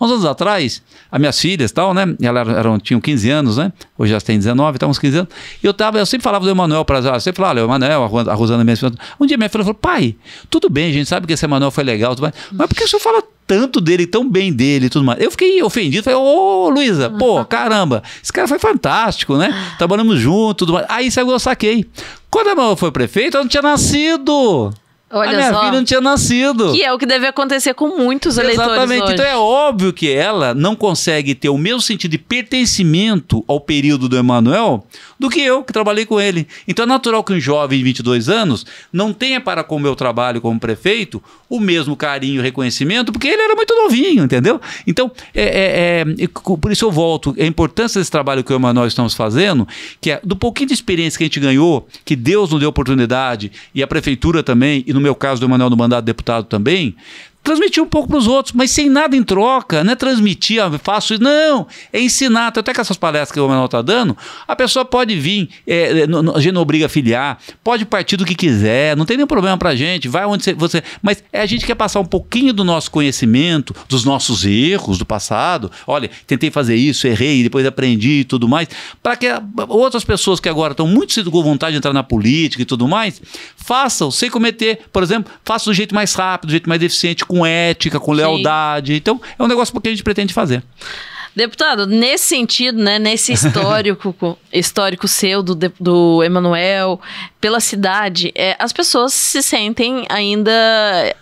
Uns anos atrás, as minhas filhas tal, né? Elas eram, tinham 15 anos, né? Hoje elas têm 19, tá uns 15 anos. Eu, tava, eu sempre falava do Emanuel para elas, eu sempre falava, olha, o Emanuel, a Rosana, minha filha. Um dia minha filha falou, pai, tudo bem, a gente sabe que esse Emanuel foi legal, mas, mas por que o senhor fala tanto dele, tão bem dele e tudo mais? Eu fiquei ofendido, falei, ô Luísa, pô, caramba, esse cara foi fantástico, né? Trabalhamos juntos, tudo mais. Aí saiu, eu saquei. Quando o Emanuel foi prefeito, eu não tinha nascido. Olha a minha só. filha não tinha nascido. Que é o que deve acontecer com muitos Exatamente. eleitores Exatamente. Então é óbvio que ela não consegue ter o mesmo sentido de pertencimento ao período do Emanuel do que eu, que trabalhei com ele. Então é natural que um jovem de 22 anos não tenha para com o meu trabalho como prefeito o mesmo carinho e reconhecimento, porque ele era muito novinho, entendeu? Então, é, é, é, por isso eu volto. A importância desse trabalho que eu e o Emanuel estamos fazendo, que é do pouquinho de experiência que a gente ganhou, que Deus nos deu oportunidade, e a prefeitura também, e no no meu caso do Emanuel do Mandado Deputado também, transmitir um pouco para os outros, mas sem nada em troca, não é transmitir, ah, faço isso, não, é ensinar, até que essas palestras que o Manuel está dando, a pessoa pode vir, é, é a gente não obriga a filiar, pode partir do que quiser, não tem nenhum problema para a gente, vai onde você, mas é a gente quer passar um pouquinho do nosso conhecimento, dos nossos erros do passado, olha, tentei fazer isso, errei, depois aprendi e tudo mais, para que outras pessoas que agora estão muito com vontade de entrar na política e tudo mais, façam sem cometer, por exemplo, façam do jeito mais rápido, do jeito mais eficiente, com ética, com lealdade. Sim. Então, é um negócio que a gente pretende fazer. Deputado, nesse sentido, né, nesse histórico, histórico seu do, do Emanuel, pela cidade, é, as pessoas se sentem ainda.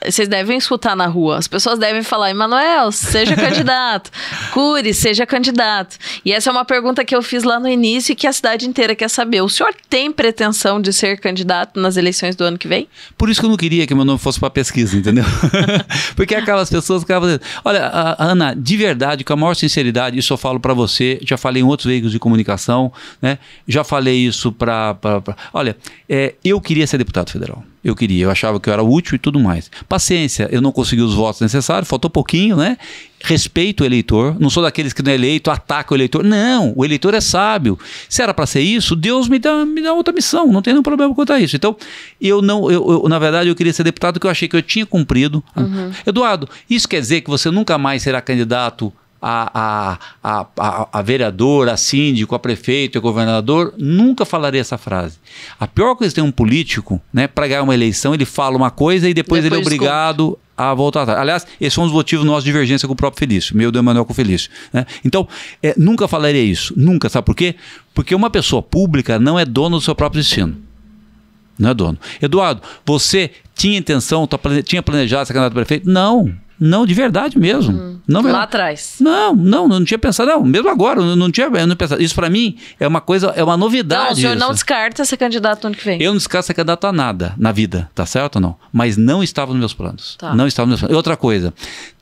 Vocês devem escutar na rua. As pessoas devem falar: Emanuel, seja candidato. Cure, seja candidato. E essa é uma pergunta que eu fiz lá no início e que a cidade inteira quer saber. O senhor tem pretensão de ser candidato nas eleições do ano que vem? Por isso que eu não queria que meu nome fosse para pesquisa, entendeu? Porque aquelas pessoas que ficavam. Olha, Ana, de verdade, com a maior sinceridade, isso eu falo para você, já falei em outros veículos de comunicação, né? já falei isso para. Pra... Olha, é, eu queria ser deputado federal. Eu queria, eu achava que eu era útil e tudo mais. Paciência, eu não consegui os votos necessários, faltou pouquinho, né? Respeito o eleitor, não sou daqueles que não é eleito, ataca o eleitor. Não, o eleitor é sábio. Se era para ser isso, Deus me dá, me dá outra missão, não tem nenhum problema quanto a isso. Então, eu não, eu, eu na verdade, eu queria ser deputado que eu achei que eu tinha cumprido. Uhum. Eduardo, isso quer dizer que você nunca mais será candidato a, a, a, a vereador, a síndico, a prefeito, a governador, nunca falaria essa frase. A pior coisa é tem um político, né, para ganhar uma eleição, ele fala uma coisa e depois, depois ele é obrigado desculpa. a voltar atrás. Aliás, esse foi é um dos motivos da nossa divergência com o próprio Felício, meu do Emanuel com o Felício. Né? Então, é, nunca falaria isso. Nunca, sabe por quê? Porque uma pessoa pública não é dona do seu próprio destino não é dono. Eduardo, você tinha intenção, tá tinha planejado ser candidato a prefeito? Não. Não, de verdade mesmo. Hum. Não, Lá atrás. Não, não, não tinha pensado. Não, mesmo agora, não, não tinha não pensado. Isso para mim é uma coisa, é uma novidade. Não, o senhor isso. não descarta ser candidato no ano que vem. Eu não descarto ser candidato a nada na vida, tá certo ou não? Mas não estava nos meus planos. Tá. Não estava nos meus planos. E outra coisa,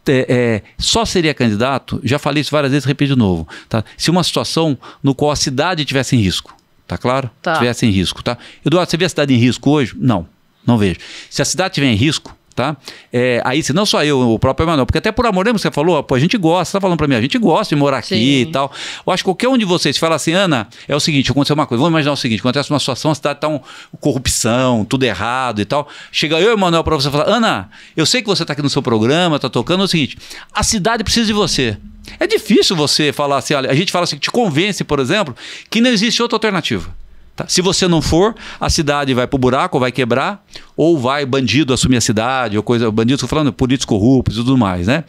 é, é, só seria candidato, já falei isso várias vezes, repito de novo, tá? se uma situação no qual a cidade tivesse em risco. Tá claro? Tá. Tivesse em risco, tá? Eduardo, você vê a cidade em risco hoje? Não, não vejo. Se a cidade tiver em risco, tá? É, aí, se não só eu, o próprio Emanuel, porque até por amor, lembra que você falou, pô, a gente gosta, você tá falando para mim, a gente gosta de morar Sim. aqui e tal. Eu acho que qualquer um de vocês fala assim, Ana, é o seguinte, aconteceu uma coisa, vamos imaginar o seguinte, acontece uma situação, a cidade tá um, corrupção, tudo errado e tal. Chega eu e o Emanuel para você falar, Ana, eu sei que você tá aqui no seu programa, tá tocando, é o seguinte, a cidade precisa de você. É difícil você falar assim, olha, a gente fala assim, te convence, por exemplo, que não existe outra alternativa. Tá? Se você não for, a cidade vai pro buraco, vai quebrar, ou vai bandido assumir a cidade, ou coisa. Bandido, estou falando políticos corruptos e tudo mais, né?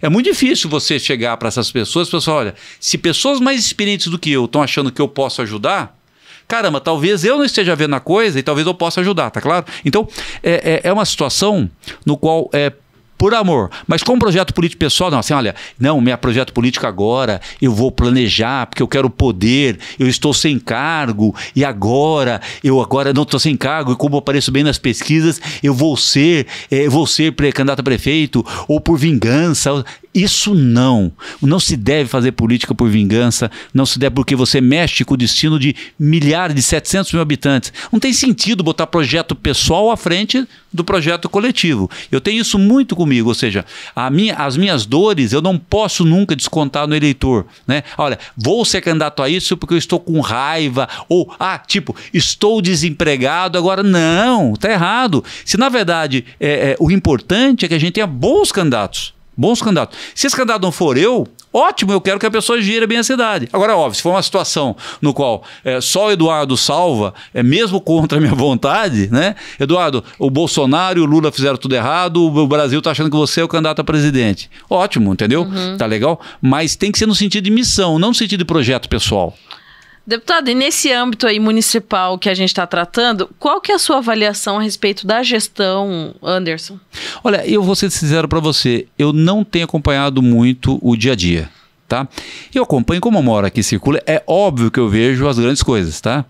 É muito difícil você chegar para essas pessoas e pessoal, assim, olha, se pessoas mais experientes do que eu estão achando que eu posso ajudar, caramba, talvez eu não esteja vendo a coisa e talvez eu possa ajudar, tá claro? Então, é, é, é uma situação no qual é, por amor. Mas com projeto político pessoal, não, assim, olha, não, meu projeto político agora, eu vou planejar, porque eu quero poder, eu estou sem cargo, e agora, eu agora não estou sem cargo, e como apareço bem nas pesquisas, eu vou ser, é, vou ser candidato a prefeito, ou por vingança. Isso não. Não se deve fazer política por vingança, não se deve porque você mexe com o destino de milhares, de 700 mil habitantes. Não tem sentido botar projeto pessoal à frente do projeto coletivo. Eu tenho isso muito comigo comigo. Ou seja, minha, as minhas dores eu não posso nunca descontar no eleitor. Né? Olha, vou ser candidato a isso porque eu estou com raiva. Ou, ah, tipo, estou desempregado agora. Não, tá errado. Se na verdade é, é, o importante é que a gente tenha bons candidatos. Bons candidatos. Se esse candidato não for eu, ótimo, eu quero que a pessoa gira bem a cidade. Agora, óbvio, se for uma situação no qual é, só o Eduardo salva, é, mesmo contra a minha vontade, né? Eduardo, o Bolsonaro e o Lula fizeram tudo errado, o Brasil está achando que você é o candidato a presidente. Ótimo, entendeu? Uhum. Tá legal? Mas tem que ser no sentido de missão, não no sentido de projeto pessoal. Deputado, e nesse âmbito aí municipal que a gente está tratando, qual que é a sua avaliação a respeito da gestão, Anderson? Olha, eu vou ser sincero para você, eu não tenho acompanhado muito o dia a dia. Tá? Eu acompanho como eu moro aqui, circula. É óbvio que eu vejo as grandes coisas, tá?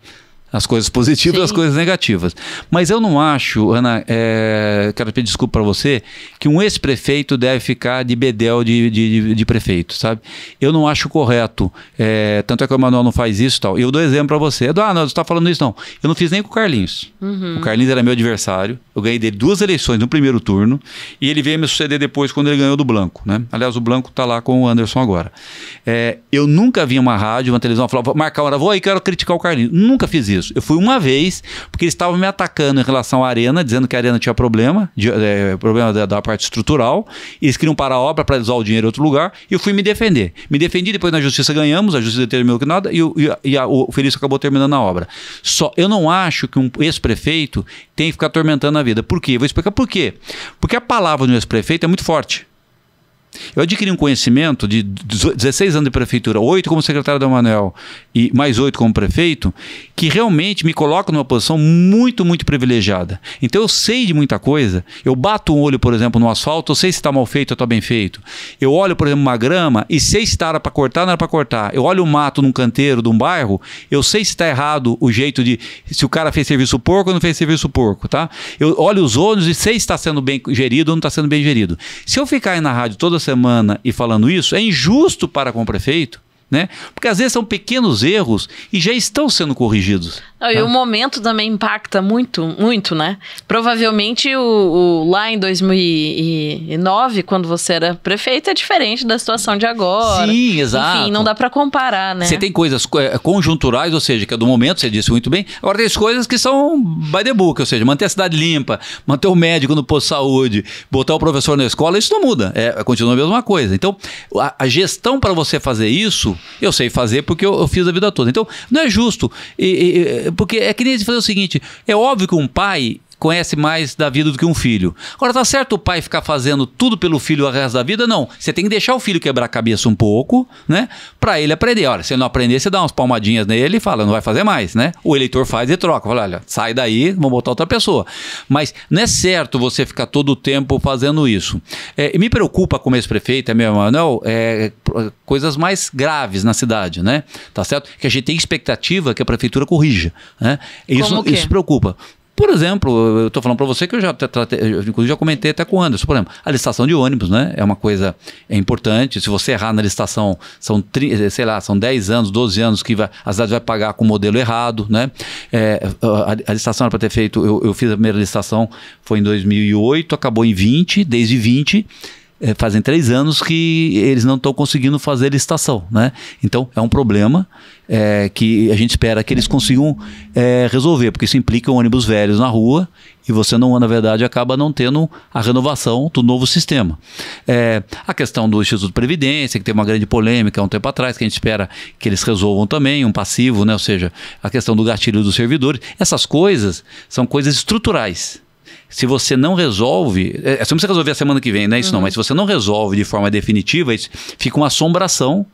as coisas positivas Sim. as coisas negativas. Mas eu não acho, Ana, é, quero pedir desculpa para você, que um ex-prefeito deve ficar de bedel de, de, de, prefeito, sabe? Eu não acho correto. É, tanto é que o Emanuel não faz isso e tal. Eu dou exemplo para você. ah, não, você está falando isso, não. Eu não fiz nem com o Carlinhos. Uhum. O Carlinhos era meu adversário. Eu ganhei dele duas eleições no primeiro turno. E ele veio me suceder depois quando ele ganhou do Blanco, né? Aliás, o Blanco está lá com o Anderson agora. É, eu nunca vi uma rádio, uma televisão falar, marcar hora, vou aí, quero criticar o Carlinhos. Nunca fiz isso isso. Eu fui uma vez, porque eles estavam me atacando em relação à arena, dizendo que a arena tinha problema, de, é, problema da, da, parte estrutural. Eles queriam parar a obra para usar o dinheiro em outro lugar. E eu fui me defender. Me defendi, depois na justiça ganhamos, a justiça determinou que nada, e, o, e, e a, o Felício acabou terminando a obra. Só eu não acho que um ex-prefeito tem que ficar atormentando a vida. Por quê? Eu vou explicar por quê. Porque a palavra do ex-prefeito é muito forte. Eu adquiri um conhecimento de 16 anos de prefeitura, 8 como secretário da Manuel e mais 8 como prefeito, que realmente me coloca numa posição muito, muito privilegiada. Então eu sei de muita coisa. Eu bato um olho, por exemplo, no asfalto, eu sei se está mal feito ou está bem feito. Eu olho, por exemplo, uma grama e sei se tá, era para cortar ou não era para cortar. Eu olho o um mato num canteiro de um bairro, eu sei se está errado o jeito de. se o cara fez serviço porco ou não fez serviço porco, tá? Eu olho os ônus e sei se está sendo bem gerido ou não está sendo bem gerido. Se eu ficar aí na rádio toda semana e falando isso, é injusto para com o prefeito né? Porque às vezes são pequenos erros e já estão sendo corrigidos. Ah, e né? o momento também impacta muito, muito, né? Provavelmente o, o, lá em 2009, quando você era prefeito, é diferente da situação de agora. Sim, exato. Enfim, não dá para comparar, né? Você tem coisas é, conjunturais, ou seja, que é do momento, você disse muito bem. Agora tem coisas que são by the book, ou seja, manter a cidade limpa, manter o médico no posto de saúde, botar o professor na escola, isso não muda, é, continua a mesma coisa. Então, a, a gestão para você fazer isso eu sei fazer porque eu, eu fiz a vida toda. Então, não é justo. E, e, porque é que nem fazer o seguinte: é óbvio que um pai conhece mais da vida do que um filho. Agora, tá certo o pai ficar fazendo tudo pelo filho o resto da vida? Não. Você tem que deixar o filho quebrar a cabeça um pouco, né? Pra ele aprender. Olha, se ele não aprender, você dá umas palmadinhas nele e fala, não vai fazer mais, né? O eleitor faz e troca. Fala, olha, sai daí, vamos botar outra pessoa. Mas não é certo você ficar todo o tempo fazendo isso. É, me preocupa como ex prefeito, é meu Manuel, é, coisas mais graves na cidade, né? Tá certo? Que a gente tem expectativa que a prefeitura corrija, né? Isso, isso preocupa. Por exemplo, eu estou falando para você que eu já tratei, inclusive já comentei até com o Anderson, por exemplo, a licitação de ônibus, né? É uma coisa é importante. Se você errar na licitação, são, tri, eh, sei lá, são 10 anos, 12 anos que vai, a cidade vai pagar com o modelo errado, né? É, a, a, licitação era para ter feito, eu, eu, fiz a primeira licitação, foi em 2008, acabou em 20, desde 20 é, fazem três anos que eles não estão conseguindo fazer licitação, né? Então é um problema é, que a gente espera que eles consigam é, resolver, porque isso implica ônibus velhos na rua e você não, na verdade, acaba não tendo a renovação do novo sistema. É, a questão do Instituto Previdência, que tem uma grande polêmica há um tempo atrás, que a gente espera que eles resolvam também, um passivo, né? ou seja, a questão do gatilho dos servidores. Essas coisas são coisas estruturais se você não resolve, é, é você não resolver a semana que vem, né? Isso uhum. não, mas se você não resolve de forma definitiva, isso fica uma assombração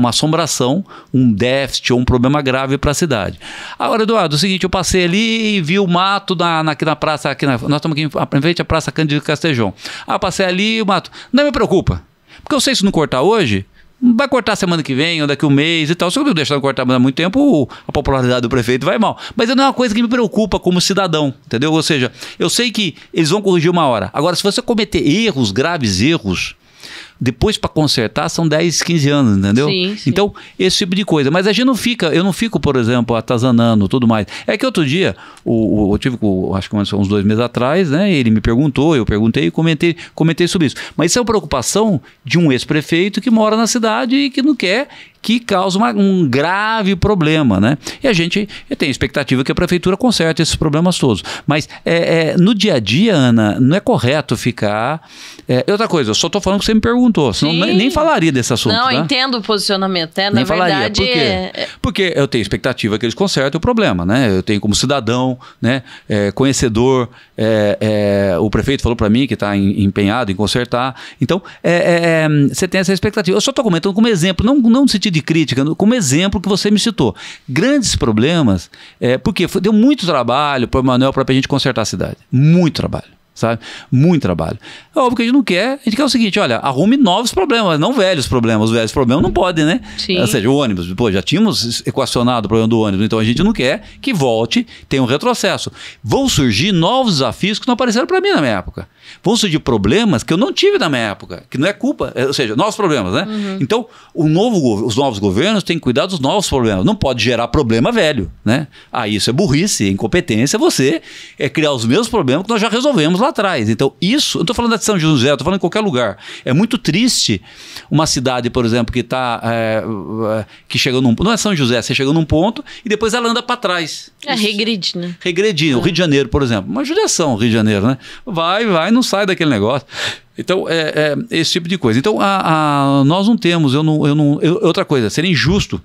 uma assombração, um déficit ou um problema grave para a cidade. Agora, Eduardo, é o seguinte, eu passei ali e vi o mato na, na, aqui na praça, aqui na, nós estamos aqui em frente à Praça Cândido Castejão. Ah, passei ali e o mato. Não me preocupa, porque eu sei se não cortar hoje, vai cortar semana que vem ou daqui um mês e tal. Se eu deixar de cortar há muito tempo, a popularidade do prefeito vai mal. Mas não é uma coisa que me preocupa como cidadão, entendeu? Ou seja, eu sei que eles vão corrigir uma hora. Agora, se você cometer erros, graves erros, depois para consertar são 10, 15 anos, entendeu? Sim, sim. Então, esse tipo de coisa. Mas a gente não fica, eu não fico, por exemplo, atazanando tudo mais. É que outro dia, o, o eu tive, o, acho que uns dois meses atrás, né? Ele me perguntou, eu perguntei e comentei, comentei sobre isso. Mas isso é uma preocupação de um ex-prefeito que mora na cidade e que não quer que causa uma, um grave problema, né? E a gente tem expectativa que a prefeitura conserte esses problemas todos. Mas é, é, no dia a dia, Ana, não é correto ficar. É, outra coisa, eu só estou falando que você me perguntou, senão nem, nem, falaria desse assunto. Não, tá? entendo o posicionamento, né? Na nem verdade. Falaria. Por quê? É, é- Porque eu tenho expectativa que eles consertem o problema, né? Eu tenho como cidadão, né? É, conhecedor, o prefeito falou para mim que está empenhado em consertar. Então, você tem essa expectativa. Eu só estou comentando como exemplo, não, não no sentido de crítica, como exemplo que você me citou. Grandes problemas, é, porque deu muito trabalho para o Manuel para a gente consertar a cidade. Muito trabalho sabe? Muito trabalho. É óbvio que a gente não quer, a gente quer o seguinte, olha, arrume novos problemas, não velhos problemas. Os velhos problemas não podem, né? Sim. Ou seja, o ônibus, pô, já tínhamos equacionado o problema do ônibus, então a gente não quer que volte, tenha um retrocesso. Vão surgir novos desafios que não apareceram para mim na minha época. Vão surgir problemas que eu não tive na minha época, que não é culpa, é, ou seja, novos problemas, né? Uhum. Então, o novo, os novos governos têm que cuidar dos novos problemas, não pode gerar problema velho, né? Ah, isso é burrice, é incompetência, você é criar os mesmos problemas que nós já resolvemos lá atrás. Então, isso, eu não falando da de São José, Estou falando em qualquer lugar. É muito triste uma cidade, por exemplo, que está é, é, que chegou num. Não é São José, você chegou num ponto e depois ela anda para trás. É, isso, regride, né? Regredindo. É. O Rio de Janeiro, por exemplo. Uma judiação, o Rio de Janeiro, né? Vai, vai, não sai daquele negócio. Então, é, é esse tipo de coisa. Então, a, a, nós não temos, eu não. Eu não eu, outra coisa, seria injusto.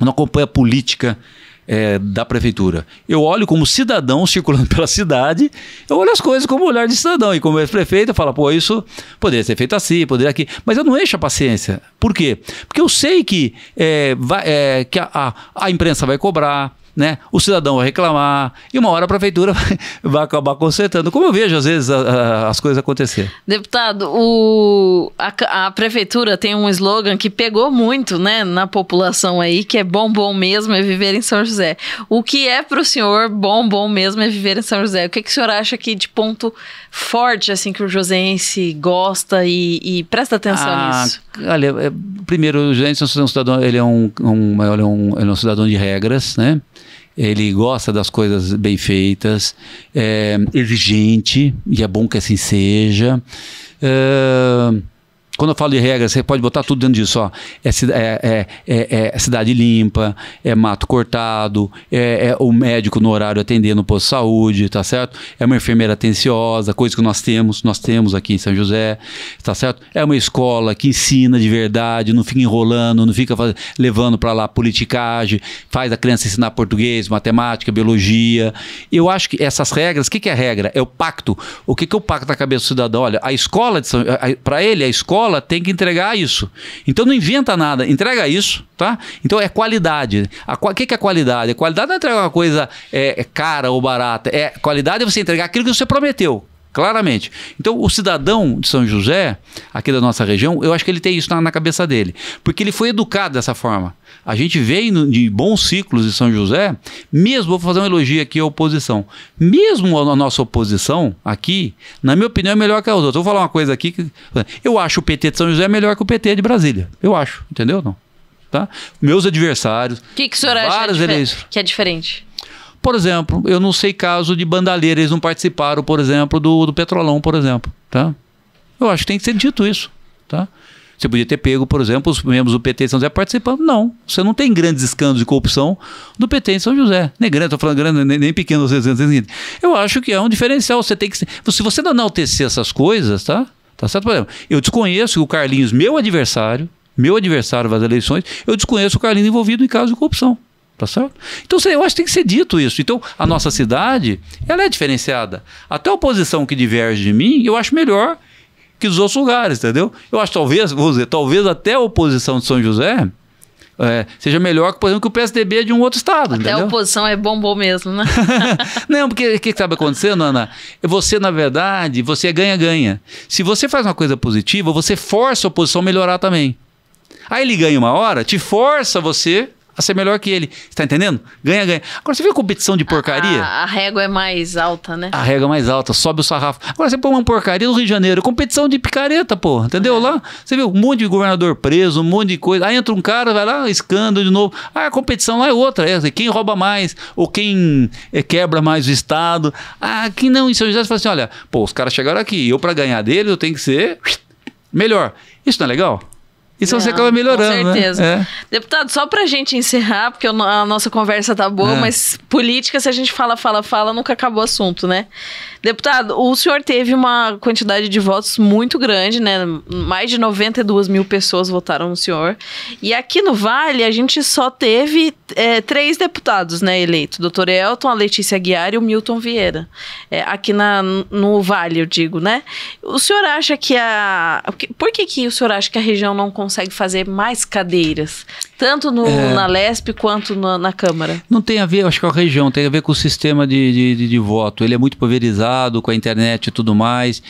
não acompanha a política é, da prefeitura. Eu olho como cidadão circulando pela cidade, eu olho as coisas como olhar de cidadão. E como ex-prefeito, eu falo, pô, isso poderia ser feito assim, poderia aqui. Mas eu não encho a paciência. Por quê? Porque eu sei que, é, vai, é, que a, a, a imprensa vai cobrar, né? O cidadão vai reclamar e uma hora a prefeitura vai, acabar consertando. Como eu vejo às vezes a, a, as coisas acontecer. Deputado, o, a, a, prefeitura tem um slogan que pegou muito, né, na população aí, que é bom bom mesmo é viver em São José. O que é para o senhor bom bom mesmo é viver em São José? O que, é que o senhor acha aqui de ponto forte assim que o josense gosta e, e presta atenção ah, nisso? Olha, é, primeiro o josense é um cidadão, ele é um, um, ele é um, ele é um cidadão de regras, né? ele gosta das coisas bem feitas, é exigente, e é bom que assim seja. Uh, quando eu falo de regras, você pode botar tudo dentro disso. Ó. É, é, é, é, é cidade limpa, é mato cortado, é, é, o médico no horário atendendo o posto de saúde, tá certo? É uma enfermeira atenciosa, coisa que nós temos, nós temos aqui em São José, tá certo? É uma escola que ensina de verdade, não fica enrolando, não fica levando para lá politicagem, faz a criança ensinar português, matemática, biologia. Eu acho que essas regras, o que, que é regra? É o pacto. O que, que é o pacto na cabeça do cidadão? Olha, a escola, para ele, a escola escola tem que entregar isso. Então não inventa nada, entrega isso, tá? Então é qualidade. O que, que é qualidade? A qualidade não é entregar uma coisa é, é, cara ou barata. É, qualidade é você entregar aquilo que você prometeu claramente. Então, o cidadão de São José, aqui da nossa região, eu acho que ele tem isso na, na cabeça dele, porque ele foi educado dessa forma. A gente vem de bons ciclos de São José, mesmo, vou fazer um elogio aqui à oposição, mesmo a, nossa oposição aqui, na minha opinião, é melhor que a outra. Vou falar uma coisa aqui, que, eu acho o PT de São José melhor que o PT de Brasília, eu acho, entendeu? Não. Tá? Meus adversários, que que o senhor acha que é, que é diferente? Por exemplo, eu não sei caso de bandaleira, eles não participaram, por exemplo, do, do Petrolão, por exemplo. Tá? Eu acho que tem que ser dito isso. Tá? Você podia ter pego, por exemplo, os membros do PT em São José participando. Não, você não tem grandes escândalos de corrupção do PT em São José. Nem grande, estou falando grande, nem, nem pequeno. eu acho que é um diferencial. Você tem que, se você não enaltecer essas coisas, tá? Tá certo? Por exemplo, eu desconheço o Carlinhos, meu adversário, meu adversário das eleições, eu desconheço o Carlinhos envolvido em caso de corrupção. Tá certo? Então eu acho que tem que ser dito isso. Então a nossa cidade, ela é diferenciada. Até a oposição que diverge de mim, eu acho melhor que dos outros lugares, entendeu? Eu acho talvez, vou dizer, talvez até a oposição de São José é, seja melhor, por exemplo, que o PSDB de um outro estado. Até entendeu? a oposição é bombom mesmo, né? Não, porque o que estava acontecendo, Ana? Você, na verdade, você é ganha-ganha. Se você faz uma coisa positiva, você força a oposição a melhorar também. Aí ele ganha uma hora, te força você a ser melhor que ele. Você tá entendendo? Ganha, ganha. Agora você viu a competição de porcaria? A, a, régua é mais alta, né? A régua é mais alta, sobe o sarrafo. Agora você põe uma porcaria no Rio de Janeiro, competição de picareta, pô, entendeu? É. Lá você viu um monte de governador preso, um monte de coisa. Aí entra um cara, vai lá, escândalo de novo. Ah, a competição lá é outra, é quem rouba mais, ou quem é, quebra mais o Estado. Ah, quem não, em São José você fala assim: olha, pô, os caras chegaram aqui, eu para ganhar deles eu tenho que ser melhor. Isso não é legal? Isso você acaba melhorando. Com né? certeza. Né? É. Deputado, só pra gente encerrar, porque a nossa conversa tá boa, é. mas política, se a gente fala, fala, fala, nunca acabou o assunto, né? Deputado, o senhor teve uma quantidade de votos muito grande, né? Mais de 92 mil pessoas votaram no senhor. E aqui no Vale, a gente só teve é, três deputados, né, eleitos: doutor Elton, a Letícia Guiar e o Milton Vieira. É, aqui na, no Vale, eu digo, né? O senhor acha que a. Por que, que o senhor acha que a região não consegue? consegue fazer mais cadeiras, tanto no, é... na LESP quanto na, na, Câmara? Não tem a ver, acho que com é a região, tem a ver com o sistema de, de, de, de voto. Ele é muito pulverizado com a internet e tudo mais.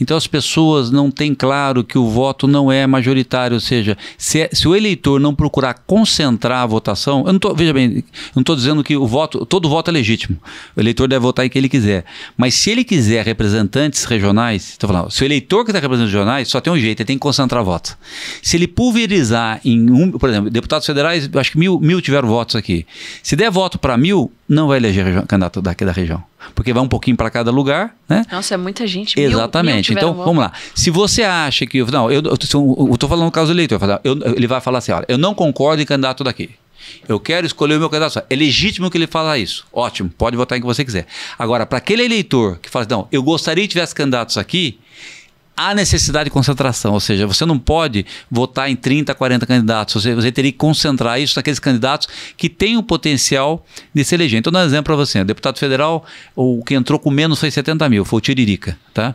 Então as pessoas não têm claro que o voto não é majoritário, ou seja, se, é, se o eleitor não procurar concentrar a votação, eu não tô, veja bem, eu não estou dizendo que o voto, todo voto é legítimo. O eleitor deve votar em quem ele quiser. Mas se ele quiser representantes regionais, estou falando, se o eleitor que está representando regionais, só tem um jeito, ele tem que concentrar voto. Se ele pulverizar em um, por exemplo, deputados federais, acho que mil, mil tiveram votos aqui. Se der voto para mil, não vai eleger candidato daqui da região porque vai um pouquinho para cada lugar, né? Nossa, é muita gente. Exatamente. Mil, mil então, vamos lá. Se você acha que... Não, eu estou falando no caso do eleitor. Eu, ele vai falar assim, olha, eu não concordo em candidato daqui. Eu quero escolher o meu candidato. É legítimo que ele fala isso. Ótimo, pode votar em que você quiser. Agora, para aquele eleitor que fala assim, não, eu gostaria que tivesse candidatos aqui, há necessidade de concentração, ou seja, você não pode votar em 30, 40 candidatos, você, você teria que concentrar isso naqueles candidatos que têm o potencial de se eleger. Então, dá um exemplo para você, né? deputado federal, o que entrou com menos foi 70 mil, foi o Tiririca, tá?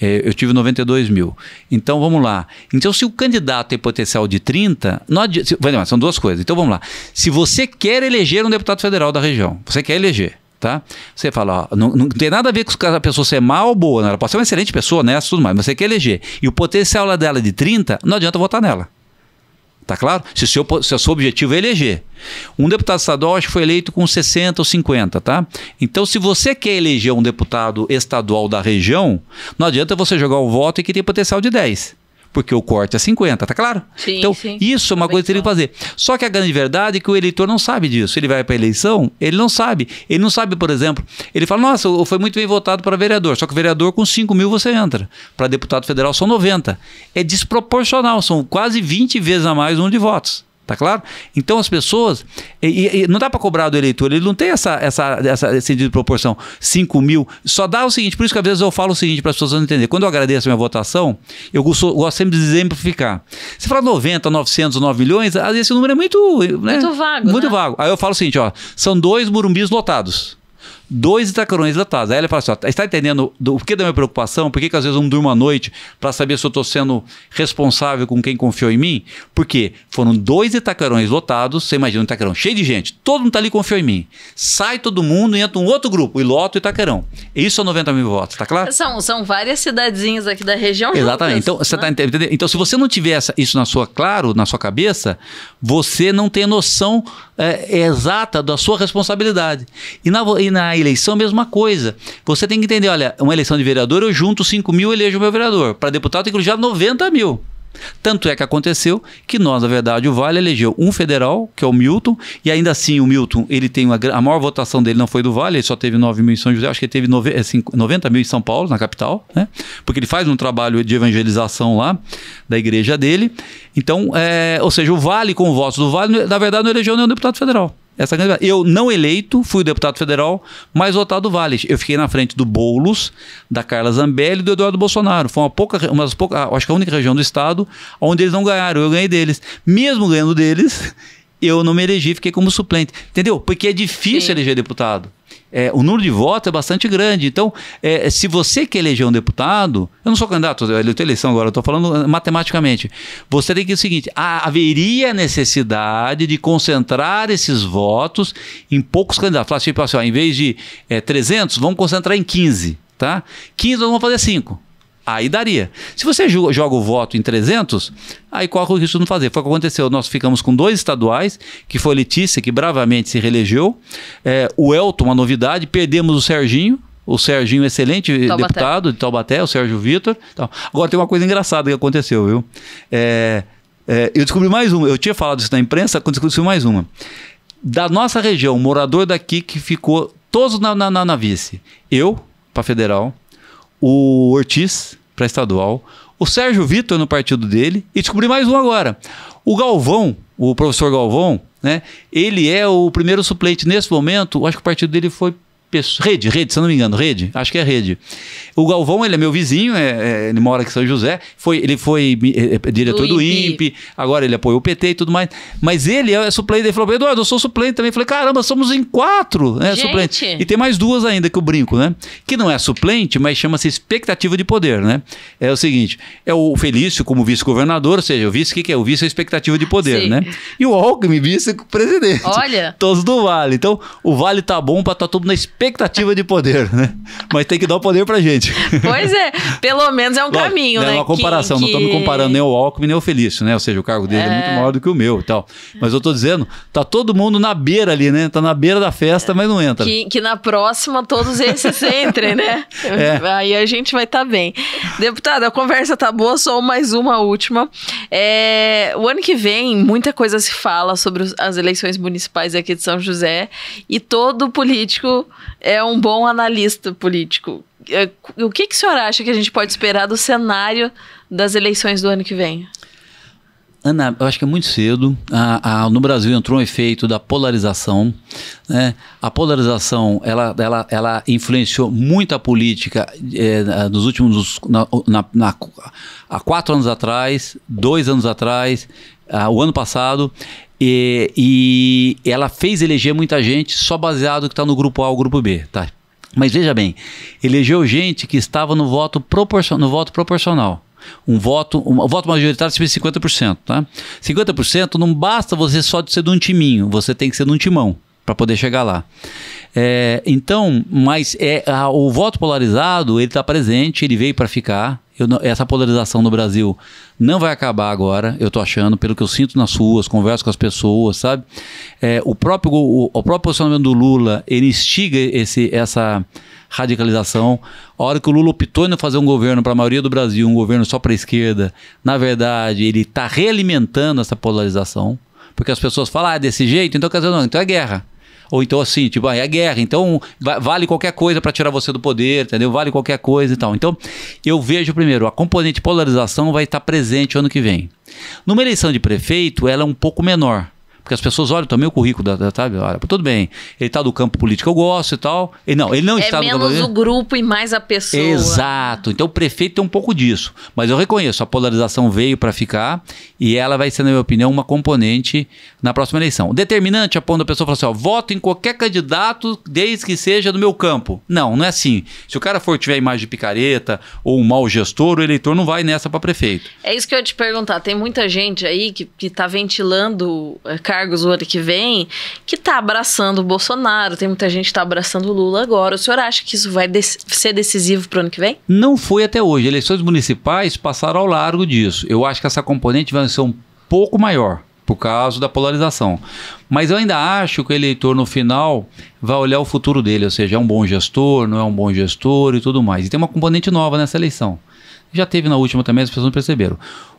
É, eu tive 92 mil. Então, vamos lá. Então, se o candidato tem potencial de 30, não adianta, são duas coisas. Então, vamos lá. Se você quer eleger um deputado federal da região, você quer eleger, Tá? Você fala, ó, não, não, tem nada a ver com a pessoa ser mal ou boa, né? ela pode ser uma excelente pessoa, né tudo mais, mas você quer eleger. E o potencial dela de 30, não adianta votar nela. Tá claro? Se o seu, se o seu objetivo é eleger. Um deputado estadual acho que foi eleito com 60 ou 50, tá? Então, se você quer eleger um deputado estadual da região, não adianta você jogar o voto e que tem potencial de 10 porque o corte é 50, tá claro? Sim, então, sim. isso é uma tá coisa que teria que fazer. Só que a grande verdade é que o eleitor não sabe disso. Ele vai para a eleição, ele não sabe. Ele não sabe, por exemplo, ele fala, nossa, foi muito bem votado para vereador, só que vereador com 5 mil você entra. Para deputado federal são 90. É desproporcional, são quase 20 vezes a mais um de votos. Tá claro? Então as pessoas. E, e não dá para cobrar do eleitor, ele não tem essa, essa, essa sentido de proporção. 5 mil. Só dá o seguinte, por isso que às vezes eu falo o seguinte para as pessoas entenderem. Quando eu agradeço a minha votação, eu gosto, gosto sempre de exemplificar. Você fala 90, 900, 9 milhões, esse número é muito. Né? Muito vago. Muito né? vago. Aí eu falo o seguinte, ó, são dois murumbis lotados dois itacarões lotados Aí ele fala assim: ó, está entendendo do, o que da minha preocupação? Por que, que às vezes eu não durmo à noite para saber se eu estou sendo responsável com quem confiou em mim? Porque foram dois itacarões lotados, você imagina um itacarão cheio de gente, todo mundo está ali confiou em mim. Sai todo mundo e entra um outro grupo e lota o itacarão. Isso é 90 mil votos, tá claro? São, são várias cidadezinhas aqui da região. Exatamente. então, né? você tá né? entendendo? então, se você não tiver essa, isso na sua, claro, na sua cabeça, você não tem noção é, é, exata da sua responsabilidade. E na, e na eleição, mesma coisa. Você tem que entender: olha, uma eleição de vereador, eu junto 5 mil e elejo meu vereador. Para deputado, tem que já 90 mil. Tanto é que aconteceu que nós, na verdade, o Vale elegeu um federal, que é o Milton, e ainda assim o Milton, ele tem uma, a maior votação dele não foi do Vale, ele só teve 9 mil em São José, acho que ele teve 90 é, mil em São Paulo, na capital, né? Porque ele faz um trabalho de evangelização lá, da igreja dele. Então, é, ou seja, o Vale com o voto do Vale, na verdade, não elegeu nenhum deputado federal. Essa grande... Eu não eleito, fui deputado federal mas votado do Vale. Eu fiquei na frente do Boulos, da Carla Zambelli e do Eduardo Bolsonaro. Foi uma, pouca, uma das poucas, acho que a única região do estado onde eles não ganharam. Eu ganhei deles. Mesmo ganhando deles, eu não me elegi, fiquei como suplente. Entendeu? Porque é difícil Sim. eleger deputado é, o número de votos é bastante grande. Então, é, se você quer eleger um deputado, eu não sou candidato, eu tenho eleição agora, eu estou falando eh, matematicamente. Você tem que o seguinte: haveria necessidade de concentrar esses votos em poucos candidatos. Assim, tipo assim, ó, em vez de é, eh, 300, vamos concentrar em 15, tá? 15 nós vamos fazer 5. Aí daria. Se você joga o voto em 300, aí corre o risco de não fazer. Foi o que aconteceu. Nós ficamos com dois estaduais, que foi Letícia, que bravamente se reelegeu, é, o Elton, uma novidade, perdemos o Serginho, o Serginho, excelente eh, Taubaté. deputado de Taubaté, o Sérgio Vitor. Então, agora tem uma coisa engraçada que aconteceu, viu? É, é, eu descobri mais uma, eu tinha falado isso na imprensa, quando descobri mais uma. Da nossa região, morador daqui que ficou todos na, na, na, na vice. Eu, para federal, o Ortiz para estadual, o Sérgio Vitor no partido dele e descobri mais um agora. O Galvão, o professor Galvão, né? Ele é o primeiro suplente nesse momento. Acho que o partido dele foi pessoas. Rede, rede, se eu não me engano, rede, acho que é rede. O Galvão, ele é meu vizinho, é, é, ele mora aqui em São José, foi, ele foi é, é, diretor do, do INPE. agora ele apoiou o PT e tudo mais. Mas ele é suplente, ele falou: Eduardo, eu sou suplente também. Eu falei: caramba, somos em quatro, né? Gente. Suplente. E tem mais duas ainda que eu brinco, né? Que não é suplente, mas chama-se expectativa de poder, né? É o seguinte: é o Felício como vice-governador, ou seja, o vice, o que, que é? O vice é expectativa de poder, Sim. né? E o Alckmin, vice-presidente. Olha. Todos do Vale. Então, o Vale tá bom para tá todo na expectativa expectativa de poder, né? Mas tem que dar o poder pra gente. Pois é, pelo menos é um Lógico, caminho, né? É né? uma comparação, que, que... não tô me comparando nem o Alckmin nem o Felício, né? Ou seja, o cargo dele é, é muito maior do que o meu e tal. Mas eu tô dizendo, tá todo mundo na beira ali, né? Tá na beira da festa, é. mas não entra. Que, que, na próxima todos esses entrem, né? É. Aí a gente vai estar tá bem. Deputada, a conversa tá boa, só mais uma última. É, o ano que vem, muita coisa se fala sobre as eleições municipais aqui de São José e todo político é um bom analista político. É, o que, que o senhor acha que a gente pode esperar do cenário das eleições do ano que vem? Ana, eu acho que é muito cedo. A, a, no Brasil entrou um efeito da polarização. Né? A polarização ela, ela, ela influenciou muito a política é, nos últimos. Na, na, na, há quatro anos atrás, dois anos atrás, o ano passado e, e ela fez eleger muita gente só baseado que está no grupo A ou grupo B, tá? Mas veja bem, elegeu gente que estava no voto, proporcion, no voto proporcional. Um voto, um, um voto majoritário se 50%, tá? 50% não basta você só de ser de um timinho, você tem que ser de um timão para poder chegar lá. É, então, mas é a, o voto polarizado ele está presente, ele veio para ficar. Não, essa polarização no Brasil não vai acabar agora, eu tô achando, pelo que eu sinto nas ruas, converso com as pessoas, sabe? É, o, próprio, o, o, próprio posicionamento do Lula, ele instiga esse, essa radicalização. A hora que o Lula optou em não fazer um governo para a maioria do Brasil, um governo só para a esquerda, na verdade, ele está realimentando essa polarização, porque as pessoas falam, ah, é desse jeito, então quer dizer, não, então é guerra. Ou então assim, tipo, ah, é guerra, então vale qualquer coisa para tirar você do poder, entendeu? Vale qualquer coisa e tal. Então, eu vejo primeiro, a componente polarização vai estar presente ano que vem. Numa eleição de prefeito, ela é um pouco menor. Porque as pessoas olham também o currículo da, da sabe? Olha, tudo bem, ele está do campo político, eu gosto e tal. Ele, não, ele não é está menos do menos o grupo e mais a pessoa. Exato. Então o prefeito tem um pouco disso. Mas eu reconheço, a polarização veio para ficar e ela vai ser, na minha opinião, uma componente na próxima eleição. Determinante a ponto da pessoa falar assim, ó, voto em qualquer candidato desde que seja do meu campo. Não, não é assim. Se o cara for tiver imagem de picareta ou um mau gestor, o eleitor não vai nessa para prefeito. É isso que eu ia te perguntar. Tem muita gente aí que, que tá ventilando... É, cargos o ano que vem, que tá abraçando o Bolsonaro, tem muita gente que tá abraçando o Lula agora. O senhor acha que isso vai de ser decisivo pro ano que vem? Não foi até hoje. Eleições municipais passaram ao largo disso. Eu acho que essa componente vai ser um pouco maior por causa da polarização. Mas eu ainda acho que o eleitor, no final, vai olhar o futuro dele, ou seja, é um bom gestor, não é um bom gestor e tudo mais. E tem uma componente nova nessa eleição. Já teve na última também, as pessoas não perceberam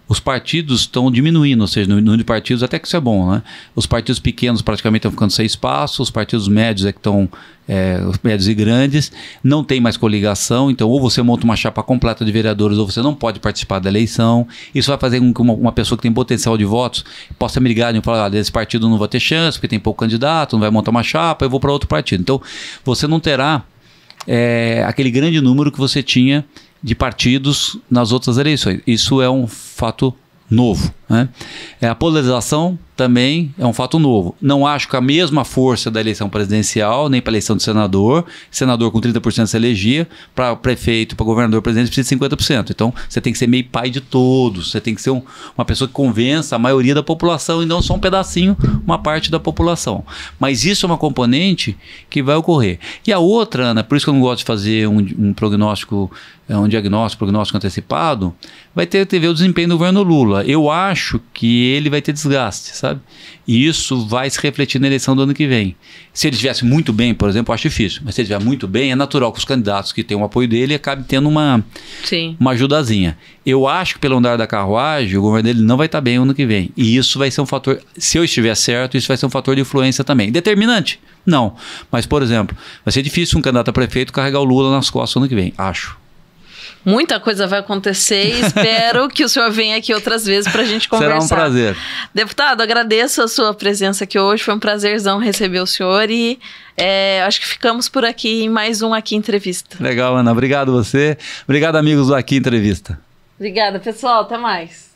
os partidos estão diminuindo, ou seja, no número de partidos, até que isso é bom, né? Os partidos pequenos praticamente estão ficando sem espaço, os partidos médios é que estão, é, médios e grandes, não tem mais coligação, então ou você monta uma chapa completa de vereadores ou você não pode participar da eleição. Isso vai fazer com que uma, uma pessoa que tem potencial de votos possa me ligar e falar, ah, esse partido não vai ter chance, porque tem pouco candidato, não vai montar uma chapa, eu vou para outro partido. Então, você não terá é, aquele grande número que você tinha de partidos nas outras eleições. Isso é um fato novo. Né? É, a polarização também é um fato novo. Não acho que a mesma força da eleição presidencial, nem para eleição de senador, senador com 30% se elegia, para prefeito, para governador, presidente, precisa de 50%. Então você tem que ser meio pai de todos, você tem que ser um, uma pessoa que convença a maioria da população e não só um pedacinho, uma parte da população. Mas isso é uma componente que vai ocorrer. E a outra, Ana, por isso que eu não gosto de fazer um, um prognóstico, é, um diagnóstico, prognóstico antecipado, vai ter, ter ver o desempenho do governo Lula. Eu acho acho que ele vai ter desgaste, sabe? E isso vai se refletir na eleição do ano que vem. Se ele estivesse muito bem, por exemplo, acho difícil, mas se ele estiver muito bem, é natural que os candidatos que têm o apoio dele acabem tendo uma, Sim. uma ajudazinha. Eu acho que pelo andar da carruagem, o governo dele não vai estar bem o ano que vem. E isso vai ser um fator, se eu estiver certo, isso vai ser um fator de influência também. Determinante? Não. Mas, por exemplo, vai ser difícil um candidato a prefeito carregar o Lula nas costas no ano que vem, acho. Muita coisa vai acontecer e espero que o senhor venha aqui outras vezes para a gente conversar. Será um prazer. Deputado, agradeço a sua presença aqui hoje. Foi um prazerzão receber o senhor e é, acho que ficamos por aqui em mais um Aqui Entrevista. Legal, Ana. Obrigado você. Obrigado, amigos do Aqui Entrevista. Obrigada, pessoal. Até mais.